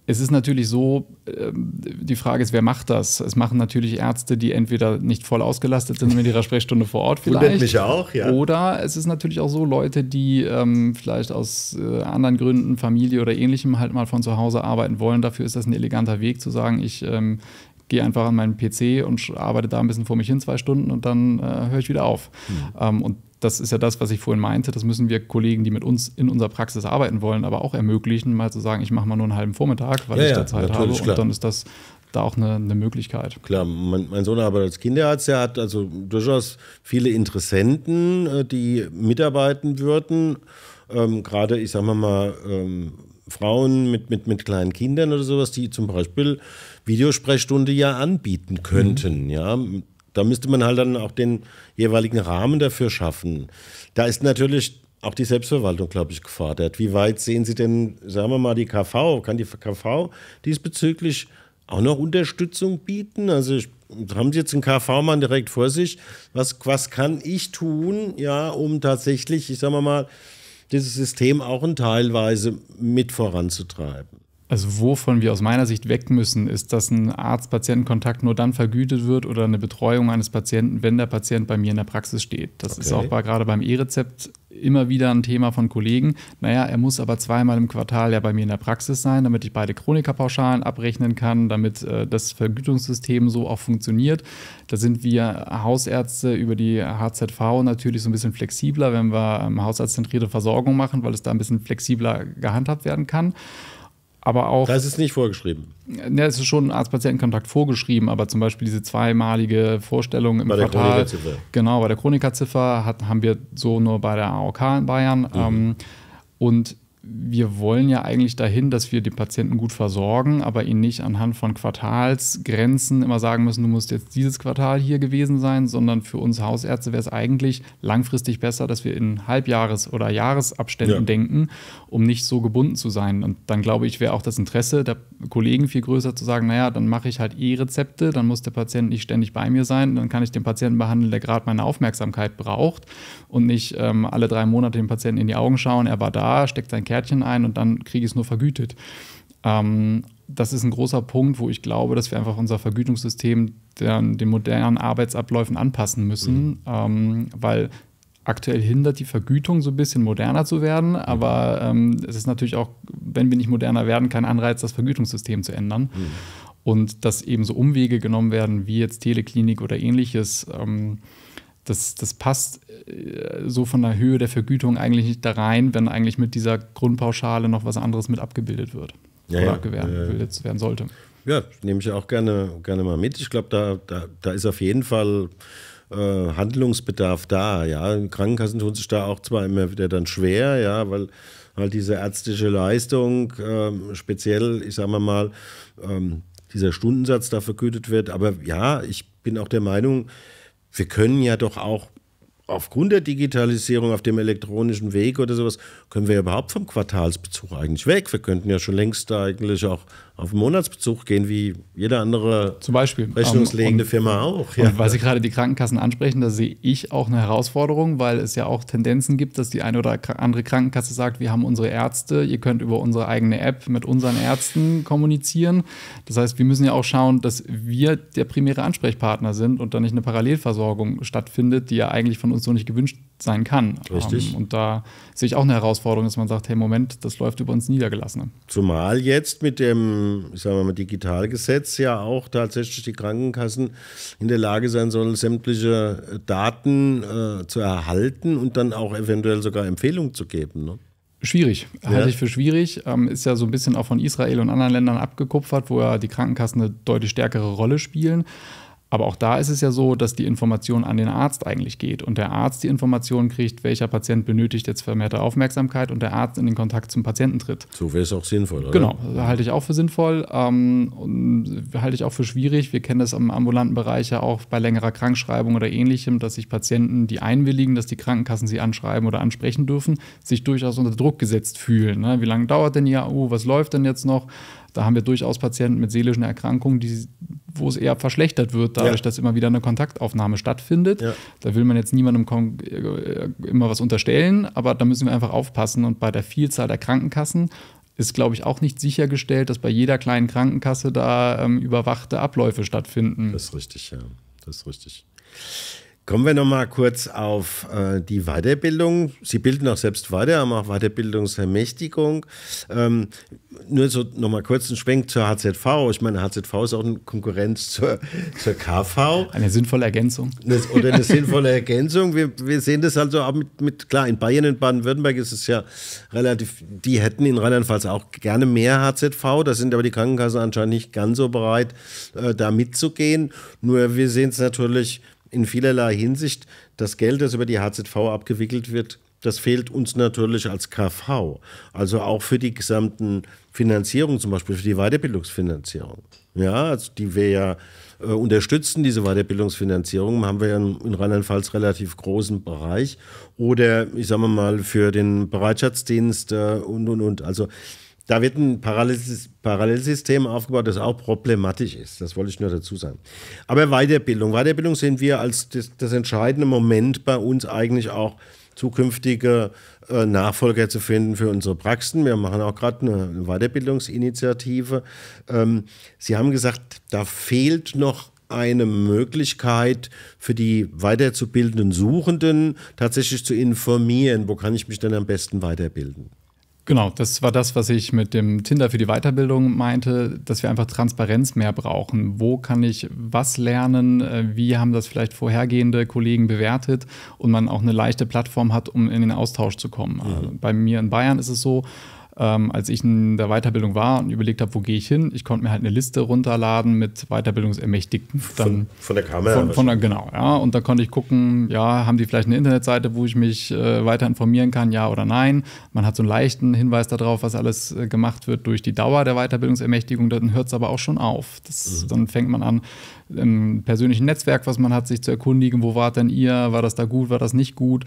es ist natürlich so, ähm, die Frage ist, wer macht das? Es machen natürlich Ärzte, die entweder nicht voll ausgelastet sind mit ihrer Sprechstunde vor Ort vielleicht. Wundert mich auch, ja. Oder es ist natürlich auch so, Leute, die ähm, vielleicht aus äh, anderen Gründen, Familie oder ähnlichem halt mal von zu Hause arbeiten wollen. Dafür ist das ein eleganter Weg zu sagen, ich ähm, gehe einfach an meinen PC und arbeite da ein bisschen vor mich hin zwei Stunden und dann äh, höre ich wieder auf. Mhm. Ähm, und das ist ja das, was ich vorhin meinte, das müssen wir Kollegen, die mit uns in unserer Praxis arbeiten wollen, aber auch ermöglichen, mal zu sagen, ich mache mal nur einen halben Vormittag, weil ja, ich da Zeit ja, habe und dann ist das da auch eine, eine Möglichkeit. Klar, mein, mein, Sohn arbeitet als Kinderarzt, er hat also durchaus viele Interessenten, äh, die mitarbeiten würden, ähm, gerade, ich sage mal mal, ähm, Frauen mit, mit, mit kleinen Kindern oder sowas, die zum Beispiel Videosprechstunde ja anbieten könnten. Mhm. Ja, da müsste man halt dann auch den jeweiligen Rahmen dafür schaffen. Da ist natürlich auch die Selbstverwaltung, glaube ich, gefordert. Wie weit sehen Sie denn, sagen wir mal, die KV? Kann die KV diesbezüglich auch noch Unterstützung bieten? Also ich, haben Sie jetzt einen KV-Mann direkt vor sich? Was, was kann ich tun, ja, um tatsächlich, ich sage mal, dieses System auch in teilweise mit voranzutreiben? Also wovon wir aus meiner Sicht weg müssen, ist, dass ein Arzt-Patienten-Kontakt nur dann vergütet wird oder eine Betreuung eines Patienten, wenn der Patient bei mir in der Praxis steht. Das okay. ist auch bei, gerade beim E-Rezept immer wieder ein Thema von Kollegen. Naja, er muss aber zweimal im Quartal ja bei mir in der Praxis sein, damit ich beide Chronikerpauschalen abrechnen kann, damit äh, das Vergütungssystem so auch funktioniert. Da sind wir Hausärzte über die HZV natürlich so ein bisschen flexibler, wenn wir ähm, hausarztzentrierte Versorgung machen, weil es da ein bisschen flexibler gehandhabt werden kann aber auch. Das ist nicht vorgeschrieben. Ne, es ist schon Arzt-Patienten-Kontakt vorgeschrieben, aber zum Beispiel diese zweimalige Vorstellung im bei der Quartal. Genau, bei der Chronikerziffer hat, haben wir so nur bei der AOK in Bayern. Mhm. Ähm, und wir wollen ja eigentlich dahin, dass wir die Patienten gut versorgen, aber ihnen nicht anhand von Quartalsgrenzen immer sagen müssen, du musst jetzt dieses Quartal hier gewesen sein, sondern für uns Hausärzte wäre es eigentlich langfristig besser, dass wir in Halbjahres- oder Jahresabständen ja. denken, um nicht so gebunden zu sein. Und dann glaube ich, wäre auch das Interesse der Kollegen viel größer zu sagen, naja, dann mache ich halt E-Rezepte, dann muss der Patient nicht ständig bei mir sein, dann kann ich den Patienten behandeln, der gerade meine Aufmerksamkeit braucht und nicht ähm, alle drei Monate dem Patienten in die Augen schauen, er war da, steckt sein Kind Kärtchen ein und dann kriege ich es nur vergütet. Ähm, das ist ein großer Punkt, wo ich glaube, dass wir einfach unser Vergütungssystem den, den modernen Arbeitsabläufen anpassen müssen, mhm. ähm, weil aktuell hindert die Vergütung so ein bisschen moderner zu werden, mhm. aber ähm, es ist natürlich auch, wenn wir nicht moderner werden, kein Anreiz, das Vergütungssystem zu ändern. Mhm. Und dass eben so Umwege genommen werden, wie jetzt Teleklinik oder ähnliches. Ähm, das, das passt äh, so von der Höhe der Vergütung eigentlich nicht da rein, wenn eigentlich mit dieser Grundpauschale noch was anderes mit abgebildet wird ja, oder ja, abgebildet werden sollte. Ja, nehme ich auch gerne, gerne mal mit. Ich glaube, da, da, da ist auf jeden Fall äh, Handlungsbedarf da. Ja, Krankenkassen tun sich da auch zwar immer wieder dann schwer, ja, weil halt diese ärztliche Leistung ähm, speziell, ich sage mal mal, ähm, dieser Stundensatz da vergütet wird. Aber ja, ich bin auch der Meinung, wir können ja doch auch aufgrund der Digitalisierung auf dem elektronischen Weg oder sowas, können wir überhaupt vom Quartalsbezug eigentlich weg. Wir könnten ja schon längst eigentlich auch auf den Monatsbezug gehen, wie jede andere Zum Beispiel, ähm, rechnungslegende und, Firma auch. Ja. Und weil Sie gerade die Krankenkassen ansprechen, da sehe ich auch eine Herausforderung, weil es ja auch Tendenzen gibt, dass die eine oder andere Krankenkasse sagt, wir haben unsere Ärzte, ihr könnt über unsere eigene App mit unseren Ärzten kommunizieren. Das heißt, wir müssen ja auch schauen, dass wir der primäre Ansprechpartner sind und da nicht eine Parallelversorgung stattfindet, die ja eigentlich von uns so nicht gewünscht sein kann. Richtig. Um, ähm, und da sehe ich auch eine Herausforderung, dass man sagt, hey Moment, das läuft über uns niedergelassen. Zumal jetzt mit dem, ich sage mal, Digitalgesetz ja auch tatsächlich die Krankenkassen in der Lage sein sollen, sämtliche äh, Daten äh, zu erhalten und dann auch eventuell sogar Empfehlungen zu geben. Ne? Schwierig, ja. halte ich für schwierig. Ähm, ist ja so ein bisschen auch von Israel und anderen Ländern abgekupfert, wo ja die Krankenkassen eine deutlich stärkere Rolle spielen. Aber auch da ist es ja so, dass die Information an den Arzt eigentlich geht und der Arzt die Information kriegt, welcher Patient benötigt jetzt vermehrte Aufmerksamkeit und der Arzt in den Kontakt zum Patienten tritt. So wäre es auch sinnvoll, oder? Genau, halte ich auch für sinnvoll ähm, und halte ich auch für schwierig. Wir kennen das im ambulanten Bereich ja auch bei längerer Krankschreibung oder ähnlichem, dass sich Patienten, die einwilligen, dass die Krankenkassen sie anschreiben oder ansprechen dürfen, sich durchaus unter Druck gesetzt fühlen. Ne? Wie lange dauert denn ja, oh, was läuft denn jetzt noch? da haben wir durchaus Patienten mit seelischen Erkrankungen, die, wo es eher verschlechtert wird, dadurch, ja. dass immer wieder eine Kontaktaufnahme stattfindet. Ja. Da will man jetzt niemandem äh, immer was unterstellen, aber da müssen wir einfach aufpassen. Und bei der Vielzahl der Krankenkassen ist, glaube ich, auch nicht sichergestellt, dass bei jeder kleinen Krankenkasse da ähm, überwachte Abläufe stattfinden. Das ist richtig, ja. Das ist richtig. Kommen wir nochmal kurz auf äh, die Weiterbildung. Sie bilden auch selbst weiter, haben auch Weiterbildungsermächtigung. Ähm, nur so nochmal kurz ein Schwenk zur HZV. Ich meine, HZV ist auch eine Konkurrenz zur, zur KV. Eine sinnvolle Ergänzung. Das, oder eine sinnvolle Ergänzung. Wir, wir sehen das also auch mit, mit klar, in Bayern und Baden-Württemberg ist es ja relativ, die hätten in Rheinland-Pfalz auch gerne mehr HZV. Da sind aber die Krankenkassen anscheinend nicht ganz so bereit, äh, da mitzugehen. Nur wir sehen es natürlich in vielerlei Hinsicht das Geld, das über die HZV abgewickelt wird, das fehlt uns natürlich als KV, also auch für die gesamten Finanzierungen, zum Beispiel für die Weiterbildungsfinanzierung. Ja, also die wir ja äh, unterstützen, diese Weiterbildungsfinanzierung, haben wir ja in, in Rheinland-Pfalz relativ großen Bereich. Oder ich sage mal für den Bereitschaftsdienst äh, und und und. Also da wird ein Parallelsystem aufgebaut, das auch problematisch ist. Das wollte ich nur dazu sagen. Aber Weiterbildung. Weiterbildung sehen wir als das, das entscheidende Moment bei uns eigentlich auch zukünftige äh, Nachfolger zu finden für unsere Praxen. Wir machen auch gerade eine Weiterbildungsinitiative. Ähm, Sie haben gesagt, da fehlt noch eine Möglichkeit für die weiterzubildenden Suchenden tatsächlich zu informieren, wo kann ich mich denn am besten weiterbilden. Genau, das war das, was ich mit dem Tinder für die Weiterbildung meinte, dass wir einfach Transparenz mehr brauchen. Wo kann ich was lernen? Äh, wie haben das vielleicht vorhergehende Kollegen bewertet? Und man auch eine leichte Plattform hat, um in den Austausch zu kommen. Ja. Mhm. Also bei mir in Bayern ist es so, ähm, als ich in der Weiterbildung war und überlegt habe, wo gehe ich hin, ich konnte mir halt eine Liste runterladen mit Weiterbildungsermächtigten. Dann, von, von der Kamera? Von, von der, genau, ja. Und da konnte ich gucken, ja, haben die vielleicht eine Internetseite, wo ich mich äh, weiter informieren kann, ja oder nein. Man hat so einen leichten Hinweis darauf, was alles äh, gemacht wird durch die Dauer der Weiterbildungsermächtigung. Dann hört es aber auch schon auf. Das, mhm. Dann fängt man an, im persönlichen Netzwerk, was man hat, sich zu erkundigen, wo wart denn ihr, war das da gut, war das nicht gut.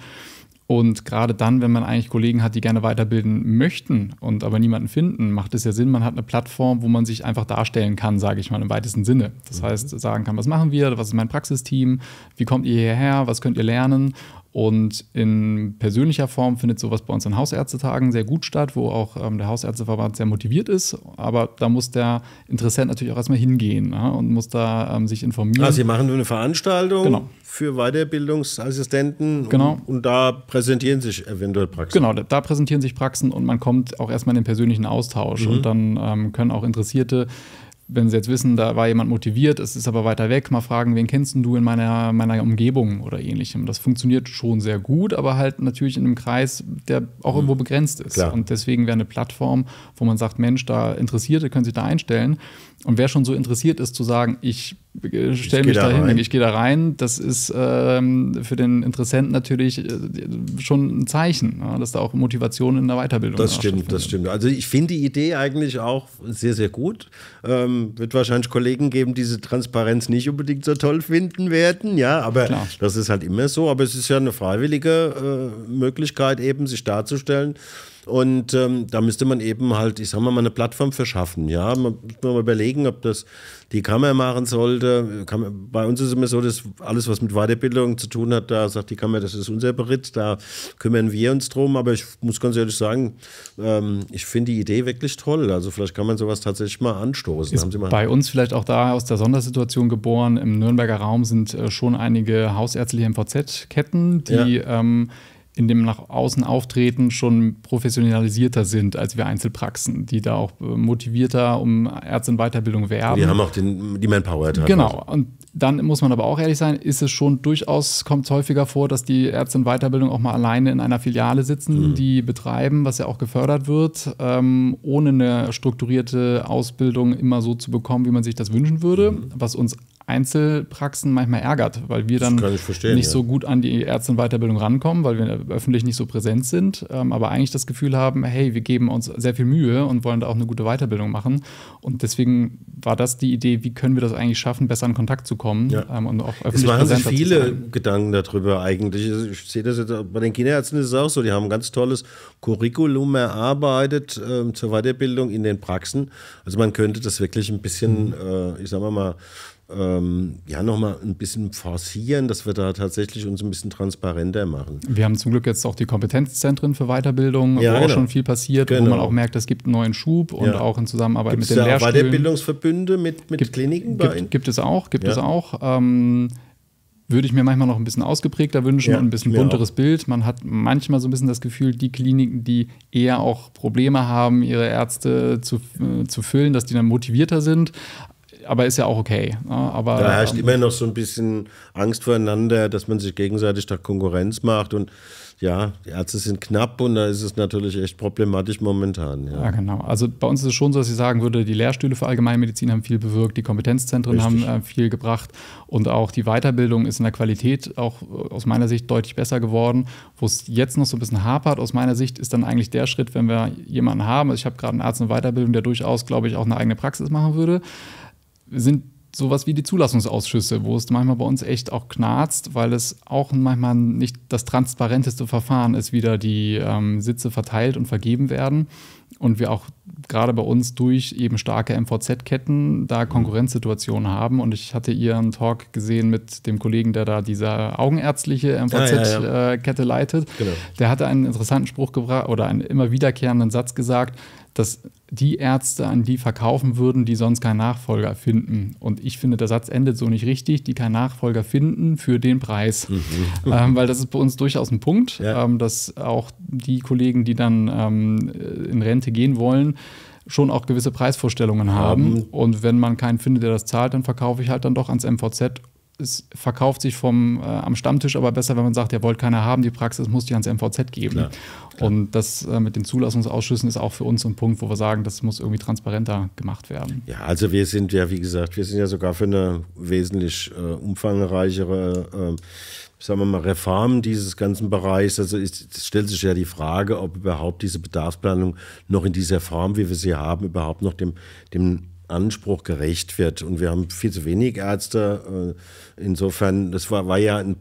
Und gerade dann, wenn man eigentlich Kollegen hat, die gerne weiterbilden möchten und aber niemanden finden, macht es ja Sinn, man hat eine Plattform, wo man sich einfach darstellen kann, sage ich mal im weitesten Sinne. Das mhm. heißt, sagen kann, was machen wir, was ist mein Praxisteam, wie kommt ihr hierher, was könnt ihr lernen und in persönlicher Form findet sowas bei uns an Hausärztetagen sehr gut statt, wo auch ähm, der Hausärzteverband sehr motiviert ist. Aber da muss der Interessent natürlich auch erstmal hingehen ne? und muss da ähm, sich informieren. Also, Sie machen eine Veranstaltung genau. für Weiterbildungsassistenten genau. Und, und, da präsentieren sich eventuell Praxen. Genau, da präsentieren sich Praxen und man kommt auch erstmal in den persönlichen Austausch. Mhm. Und dann ähm, können auch Interessierte wenn sie jetzt wissen, da war jemand motiviert, es ist aber weiter weg, mal fragen, wen kennst du in meiner, meiner Umgebung oder ähnlichem. Das funktioniert schon sehr gut, aber halt natürlich in einem Kreis, der auch mhm. irgendwo begrenzt ist. Klar. Und deswegen wäre eine Plattform, wo man sagt, Mensch, da Interessierte können sich da einstellen, und wer schon so interessiert ist, zu sagen, ich äh, stelle mich da hin, ich gehe da rein, das ist ähm, für den Interessenten natürlich äh, schon ein Zeichen, ja, dass da auch Motivation in der Weiterbildung Das stimmt, das stimmt. Also ich finde die Idee eigentlich auch sehr, sehr gut. Ähm, wird wahrscheinlich Kollegen geben, die diese Transparenz nicht unbedingt so toll finden werden, ja, aber Klar. das ist halt immer so. Aber es ist ja eine freiwillige äh, Möglichkeit, eben sich darzustellen. Und ähm, da müsste man eben halt, ich sag mal, mal eine Plattform verschaffen. Ja, man muss mal überlegen, ob das die Kammer machen sollte. Bei uns ist es immer so, dass alles, was mit Weiterbildung zu tun hat, da sagt die Kammer, das ist unser Beritt, da kümmern wir uns drum. Aber ich muss ganz ehrlich sagen, ähm, ich finde die Idee wirklich toll. Also vielleicht kann man sowas tatsächlich mal anstoßen. Ist mal bei uns vielleicht auch da aus der Sondersituation geboren. Im Nürnberger Raum sind äh, schon einige hausärztliche MVZ-Ketten, die ja. ähm, in dem nach außen auftreten schon professionalisierter sind als wir Einzelpraxen, die da auch äh, motivierter um Ärzte in Weiterbildung werben. Die haben auch den, die Manpower. Genau. Und dann muss man aber auch ehrlich sein, ist es schon durchaus, kommt es häufiger vor, dass die Ärzte in Weiterbildung auch mal alleine in einer Filiale sitzen, mhm. die betreiben, was ja auch gefördert wird, ähm, ohne eine strukturierte Ausbildung immer so zu bekommen, wie man sich das wünschen würde, mhm. was uns Einzelpraxen manchmal ärgert, weil wir dann nicht ja. so gut an die Ärzte- Weiterbildung rankommen, weil wir öffentlich nicht so präsent sind, ähm, aber eigentlich das Gefühl haben, hey, wir geben uns sehr viel Mühe und wollen da auch eine gute Weiterbildung machen. Und deswegen war das die Idee, wie können wir das eigentlich schaffen, besser in Kontakt zu kommen ja. ähm, und auch öffentlich zu Es machen sich viele Gedanken darüber eigentlich. Also ich sehe das jetzt bei den Kinderärzten ist es auch so, die haben ein ganz tolles Curriculum erarbeitet ähm, zur Weiterbildung in den Praxen. Also man könnte das wirklich ein bisschen, mhm. äh, ich sag mal, ähm, ja, nochmal ein bisschen forcieren, dass wir da tatsächlich uns ein bisschen transparenter machen. Wir haben zum Glück jetzt auch die Kompetenzzentren für Weiterbildung, ja, wo genau. auch schon viel passiert, genau. wo man auch merkt, es gibt einen neuen Schub und ja. auch in Zusammenarbeit Gibt's mit den da Lehrstühlen. Weiterbildungsverbünde mit, mit gibt, Kliniken? Bei gibt, gibt, es auch, gibt ja. es auch. Ähm, würde ich mir manchmal noch ein bisschen ausgeprägter wünschen ja, und ein bisschen bunteres auch. Bild. Man hat manchmal so ein bisschen das Gefühl, die Kliniken, die eher auch Probleme haben, ihre Ärzte zu, äh, zu füllen, dass die dann motivierter sind aber ist ja auch okay. Ne? Aber, da herrscht ähm, immer noch so ein bisschen Angst voreinander, dass man sich gegenseitig da Konkurrenz macht und ja, die Ärzte sind knapp und da ist es natürlich echt problematisch momentan. Ja. ja. genau. Also bei uns ist es schon so, dass ich sagen würde, die Lehrstühle für Allgemeinmedizin haben viel bewirkt, die Kompetenzzentren Richtig. haben äh, viel gebracht und auch die Weiterbildung ist in der Qualität auch äh, aus meiner Sicht deutlich besser geworden. Wo es jetzt noch so ein bisschen hapert, aus meiner Sicht, ist dann eigentlich der Schritt, wenn wir jemanden haben. Also ich habe gerade einen Arzt in Weiterbildung, der durchaus, glaube ich, auch eine eigene Praxis machen würde sind sowas wie die Zulassungsausschüsse, wo es manchmal bei uns echt auch knarzt, weil es auch manchmal nicht das transparenteste Verfahren ist, wie da die ähm, Sitze verteilt und vergeben werden. Und wir auch gerade bei uns durch eben starke MVZ-Ketten da Konkurrenzsituationen haben. Und ich hatte ihren Talk gesehen mit dem Kollegen, der da diese augenärztliche ah, MVZ-Kette äh, leitet. Genau. Der hatte einen interessanten Spruch gebracht oder einen immer wiederkehrenden Satz gesagt, dass die Ärzte an die verkaufen würden, die sonst keinen Nachfolger finden. Und ich finde, der Satz endet so nicht richtig, die keinen Nachfolger finden für den Preis. Mhm. Ähm, weil das ist bei uns durchaus ein Punkt, ja. ähm, dass auch die Kollegen, die dann ähm, in Rente gehen wollen, schon auch gewisse Preisvorstellungen haben. haben. Und wenn man keinen findet, der das zahlt, dann verkaufe ich halt dann doch ans MVZ es verkauft sich vom, äh, am Stammtisch aber besser, wenn man sagt, der wollte keiner haben, die Praxis muss die ans MVZ geben. Klar, klar. Und das äh, mit den Zulassungsausschüssen ist auch für uns ein Punkt, wo wir sagen, das muss irgendwie transparenter gemacht werden. Ja, also wir sind ja, wie gesagt, wir sind ja sogar für eine wesentlich äh, umfangreichere äh, sagen wir mal, Reform dieses ganzen Bereichs. Also ist, stellt sich ja die Frage, ob überhaupt diese Bedarfsplanung noch in dieser Form, wie wir sie haben, überhaupt noch dem, dem Anspruch gerecht wird. Und wir haben viel zu wenig Ärzte. Äh, insofern, das war, war ja ein,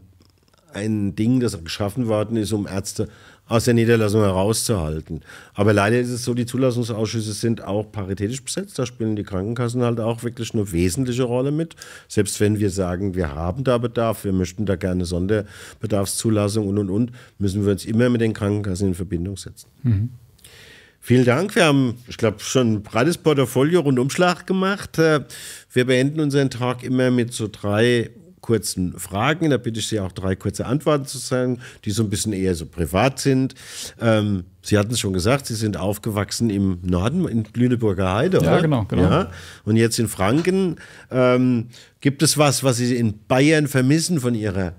ein Ding, das geschaffen worden ist, um Ärzte aus der Niederlassung herauszuhalten. Aber leider ist es so, die Zulassungsausschüsse sind auch paritätisch besetzt. Da spielen die Krankenkassen halt auch wirklich eine wesentliche Rolle mit. Selbst wenn wir sagen, wir haben da Bedarf, wir möchten da gerne Sonderbedarfszulassung und und und, müssen wir uns immer mit den Krankenkassen in Verbindung setzen. Mhm. Vielen Dank. Wir haben, ich glaube, schon ein breites Portfolio Rundumschlag gemacht. Äh, wir beenden unseren Tag immer mit so drei kurzen Fragen. Da bitte ich Sie auch drei kurze Antworten zu sagen, die so ein bisschen eher so privat sind. Ähm, Sie hatten es schon gesagt, Sie sind aufgewachsen im Norden, in Lüneburger Heide, oder? Ja, genau. genau. Ja. Und jetzt in Franken. Ähm, gibt es was, was Sie in Bayern vermissen von Ihrer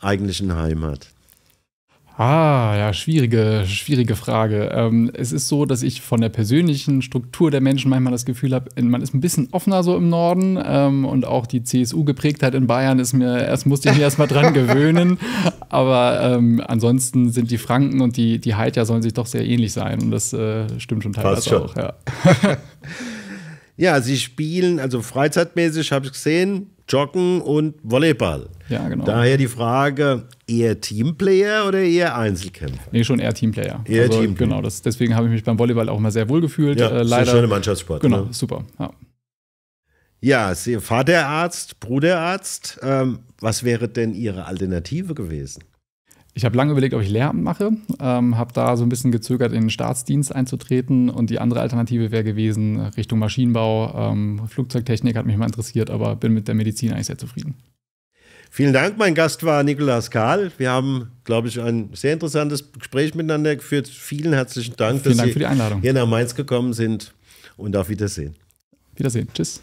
eigentlichen Heimat? Ah, ja, schwierige, schwierige Frage. Ähm, es ist so, dass ich von der persönlichen Struktur der Menschen manchmal das Gefühl habe, man ist ein bisschen offener so im Norden ähm, und auch die csu geprägt hat in Bayern ist mir, erst musste ich mich erstmal dran gewöhnen. Aber ähm, ansonsten sind die Franken und die, die Heidja sollen sich doch sehr ähnlich sein und das äh, stimmt schon teilweise Passt schon. auch. Ja. ja, sie spielen, also freizeitmäßig habe ich gesehen, Joggen und Volleyball. Ja, genau. Daher die Frage, eher Teamplayer oder eher Einzelkämpfer? Nee, schon eher Teamplayer. Eher also, Teamplayer. Genau, das, deswegen habe ich mich beim Volleyball auch immer sehr wohl gefühlt. Ja, äh, leider. Ist ein schöner Mannschaftssport. Genau, ne? super. Ja. Ja, Vaterarzt, Bruderarzt. Ähm, was wäre denn Ihre Alternative gewesen? Ich habe lange überlegt, ob ich Lehramt mache, ähm, habe da so ein bisschen gezögert, in den Staatsdienst einzutreten und die andere Alternative wäre gewesen Richtung Maschinenbau, ähm, Flugzeugtechnik hat mich mal interessiert, aber bin mit der Medizin eigentlich sehr zufrieden. Vielen Dank, mein Gast war Nikolaus Karl. Wir haben, glaube ich, ein sehr interessantes Gespräch miteinander geführt. Vielen herzlichen Dank, Vielen dass Dank Sie für die Einladung. hier nach Mainz gekommen sind und auf Wiedersehen. Wiedersehen, tschüss.